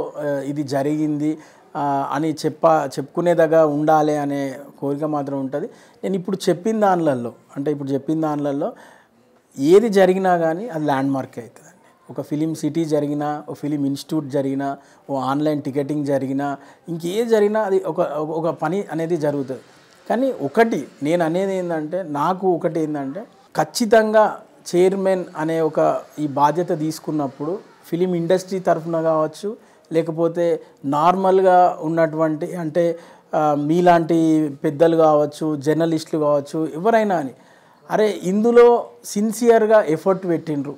ఇది జరిగింది అని చెప్ప చెప్పుకునేదాగా ఉండాలి అనే కోరిక మాత్రం ఉంటుంది నేను ఇప్పుడు చెప్పిన దానిలలో అంటే ఇప్పుడు చెప్పిన దానిలలో ఏది జరిగినా కానీ అది ల్యాండ్ మార్క్ అవుతుంది ఒక ఫిలిం సిటీ జరిగినా ఓ ఫిలిం ఇన్స్టిట్యూట్ జరిగినా ఓ ఆన్లైన్ టికెటింగ్ జరిగినా ఇంకే జరిగినా అది ఒక ఒక పని అనేది జరుగుతుంది కానీ ఒకటి నేను అనేది ఏంటంటే నాకు ఒకటి ఏంటంటే ఖచ్చితంగా చైర్మన్ అనే ఒక ఈ బాధ్యత తీసుకున్నప్పుడు ఫిలిం ఇండస్ట్రీ తరఫున కావచ్చు లేకపోతే నార్మల్గా ఉన్నటువంటి అంటే మీలాంటి పెద్దలు కావచ్చు జర్నలిస్టులు కావచ్చు ఎవరైనా అని అరే ఇందులో సిన్సియర్గా ఎఫర్ట్ పెట్టిండ్రు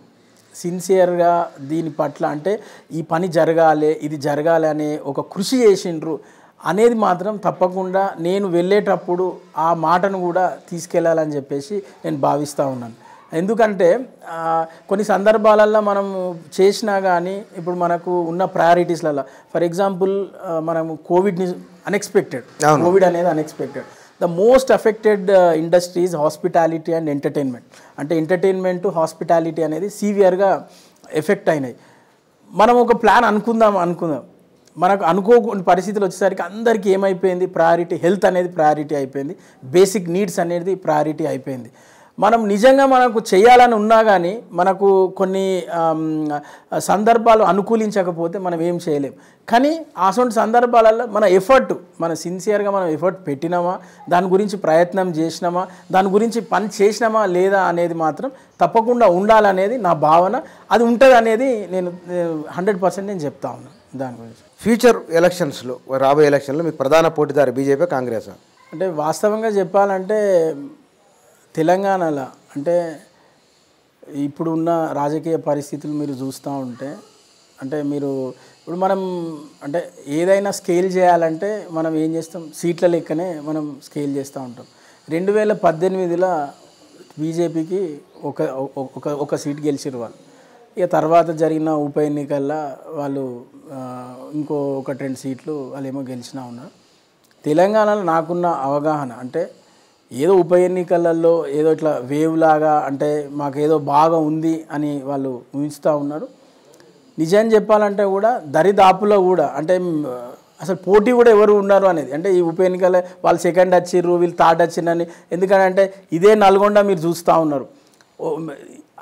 సిన్సియర్గా దీని పట్ల అంటే ఈ పని జరగాలి ఇది జరగాలి అనే ఒక కృషి చేసిండ్రు అనేది మాత్రం తప్పకుండా నేను వెళ్ళేటప్పుడు ఆ మాటను కూడా తీసుకెళ్ళాలని చెప్పేసి నేను భావిస్తూ ఉన్నాను ఎందుకంటే కొన్ని సందర్భాలల్లో మనం చేసినా కానీ ఇప్పుడు మనకు ఉన్న ప్రయారిటీస్లలో ఫర్ ఎగ్జాంపుల్ మనము కోవిడ్ని అన్ఎక్స్పెక్టెడ్ కోవిడ్ అనేది unexpected the most affected industries hospitality and entertainment అంటే ఎంటర్టైన్మెంట్ హాస్పిటాలిటీ అనేది సీవియర్గా ఎఫెక్ట్ అయినాయి మనం ఒక ప్లాన్ అనుకుందాం అనుకుందాం మనకు అనుకోకుండా పరిస్థితులు వచ్చేసరికి అందరికీ ఏమైపోయింది ప్రయారిటీ హెల్త్ అనేది ప్రయారిటీ అయిపోయింది బేసిక్ నీడ్స్ అనేది ప్రయారిటీ అయిపోయింది మనం నిజంగా మనకు చేయాలని ఉన్నా కానీ మనకు కొన్ని సందర్భాలు అనుకూలించకపోతే మనం ఏం చేయలేం కానీ అటువంటి సందర్భాలలో మన ఎఫర్ట్ మన సిన్సియర్గా మనం ఎఫర్ట్ పెట్టినామా దాని గురించి ప్రయత్నం చేసినామా దాని గురించి పని చేసినామా లేదా అనేది మాత్రం తప్పకుండా ఉండాలనేది నా భావన అది ఉంటుంది అనేది నేను హండ్రెడ్ పర్సెంట్ నేను చెప్తా ఉన్నాను దాని గురించి ఫ్యూచర్ ఎలక్షన్స్లో రాబోయే ఎలక్షన్లో మీకు ప్రధాన పోటీదారు బీజేపీ కాంగ్రెస్ అంటే వాస్తవంగా చెప్పాలంటే తెలంగాణలో అంటే ఇప్పుడున్న రాజకీయ పరిస్థితులు మీరు చూస్తూ ఉంటే అంటే మీరు ఇప్పుడు మనం అంటే ఏదైనా స్కేల్ చేయాలంటే మనం ఏం చేస్తాం సీట్ల లెక్కనే మనం స్కేల్ చేస్తూ ఉంటాం రెండు వేల పద్దెనిమిదిలో బీజేపీకి ఒక ఒక ఒక సీట్ గెలిచారు వాళ్ళు ఇక తర్వాత జరిగిన ఉప ఎన్నికల్లో వాళ్ళు ఇంకో ఒకటి రెండు సీట్లు వాళ్ళేమో గెలిచినా ఉన్నారు తెలంగాణలో నాకున్న అవగాహన అంటే ఏదో ఉప ఎన్నికలలో ఏదో ఇట్లా వేవ్ లాగా అంటే మాకు ఏదో బాగా ఉంది అని వాళ్ళు ఊహిస్తూ ఉన్నారు నిజం చెప్పాలంటే కూడా దరిదాపులో కూడా అంటే అసలు పోటీ కూడా ఎవరు ఉన్నారు అనేది అంటే ఈ ఉప ఎన్నికల వాళ్ళు సెకండ్ వచ్చిర్రు వీళ్ళు థర్డ్ వచ్చిందని ఎందుకంటే ఇదే నల్గొండ మీరు చూస్తూ ఉన్నారు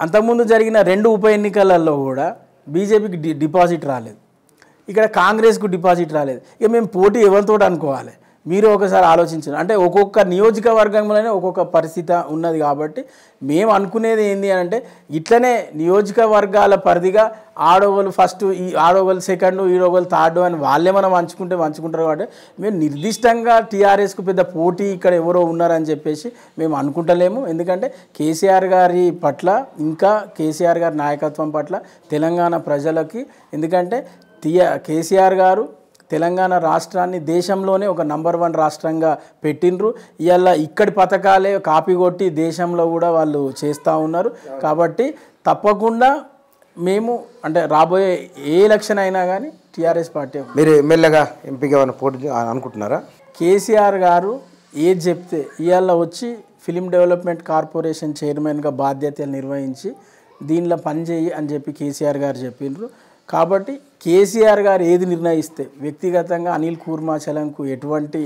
అంతకుముందు జరిగిన రెండు ఉప ఎన్నికలలో కూడా బీజేపీకి డిపాజిట్ రాలేదు ఇక్కడ కాంగ్రెస్కు డిపాజిట్ రాలేదు ఇక మేము పోటీ ఎవరితో అనుకోవాలి మీరు ఒకసారి ఆలోచించారు అంటే ఒక్కొక్క నియోజకవర్గంలోనే ఒక్కొక్క పరిస్థితి ఉన్నది కాబట్టి మేము అనుకునేది ఏంటి అని అంటే ఇట్లనే నియోజకవర్గాల పరిధిగా ఆడోగోలు ఫస్ట్ ఈ ఆడోగోలు సెకండ్ ఈడోగోలు థర్డ్ అని వాళ్ళే మనం వంచుకుంటే వంచుకుంటారు కాబట్టి మేము నిర్దిష్టంగా టీఆర్ఎస్కు పెద్ద పోటీ ఇక్కడ ఎవరో ఉన్నారని చెప్పేసి మేము అనుకుంటలేము ఎందుకంటే కేసీఆర్ గారి పట్ల ఇంకా కేసీఆర్ గారి నాయకత్వం పట్ల తెలంగాణ ప్రజలకి ఎందుకంటే టీఆర్ కేసీఆర్ గారు తెలంగాణ రాష్ట్రాన్ని దేశంలోనే ఒక నంబర్ వన్ రాష్ట్రంగా పెట్టినరు ఇవాళ ఇక్కడి పథకాలే కాపీ కొట్టి దేశంలో కూడా వాళ్ళు చేస్తూ ఉన్నారు కాబట్టి తప్పకుండా మేము అంటే రాబోయే ఏ ఎలక్షన్ అయినా కానీ టీఆర్ఎస్ పార్టీ మీరు ఎమ్మెల్యేగా ఎంపీగా పోటీ అనుకుంటున్నారా కేసీఆర్ గారు ఏది చెప్తే ఇవాళ వచ్చి ఫిలిం డెవలప్మెంట్ కార్పొరేషన్ చైర్మన్గా బాధ్యతలు నిర్వహించి దీనిలో పని చేయి అని చెప్పి కేసీఆర్ గారు చెప్పిండ్రు కాబట్టి కేసీఆర్ గారు ఏది నిర్ణయిస్తే వ్యక్తిగతంగా అనిల్ కుర్మాచలంకు ఎటువంటి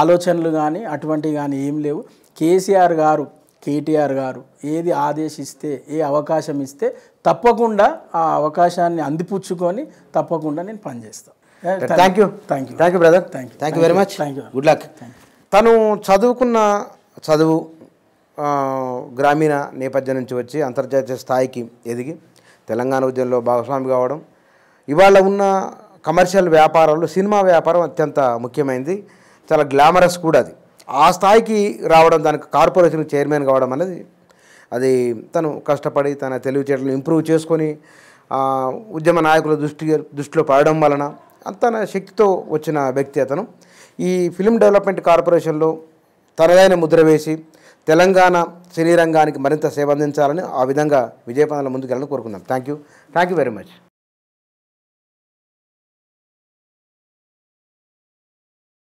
ఆలోచనలు కానీ అటువంటివి కానీ ఏం లేవు కేసీఆర్ గారు కేటీఆర్ గారు ఏది ఆదేశిస్తే ఏ అవకాశం ఇస్తే తప్పకుండా ఆ అవకాశాన్ని అందిపుచ్చుకొని తప్పకుండా నేను పనిచేస్తాను thank you thank you thank you brother thank you thank you very much thank you good luck తను చదువుకున్న చదువు గ్రామీణ నేపథ్యం నుంచి వచ్చి అంతర్జాతీయ స్థాయికి ఎదిగి తెలంగాణ ఉద్యమంలో భాగస్వామి కావడం ఇవాళ ఉన్న కమర్షియల్ వ్యాపారంలో సినిమా వ్యాపారం అత్యంత ముఖ్యమైనది చాలా గ్లామరస్ కూడా అది ఆ స్థాయికి రావడం దానికి కార్పొరేషన్ చైర్మన్ కావడం అనేది అది తను కష్టపడి తన తెలివితేటలు ఇంప్రూవ్ చేసుకొని ఉద్యమ నాయకుల దృష్టి దృష్టిలో పడడం వలన తన శక్తితో వచ్చిన వ్యక్తి అతను ఈ ఫిలిం డెవలప్మెంట్ కార్పొరేషన్లో తనదైన ముద్ర వేసి తెలంగాణ సినీ రంగానికి మరింత సేవ అందించాలని ఆ విధంగా విజయపదంలో ముందుకెళ్ళని కోరుకుందాం thank you thank you very much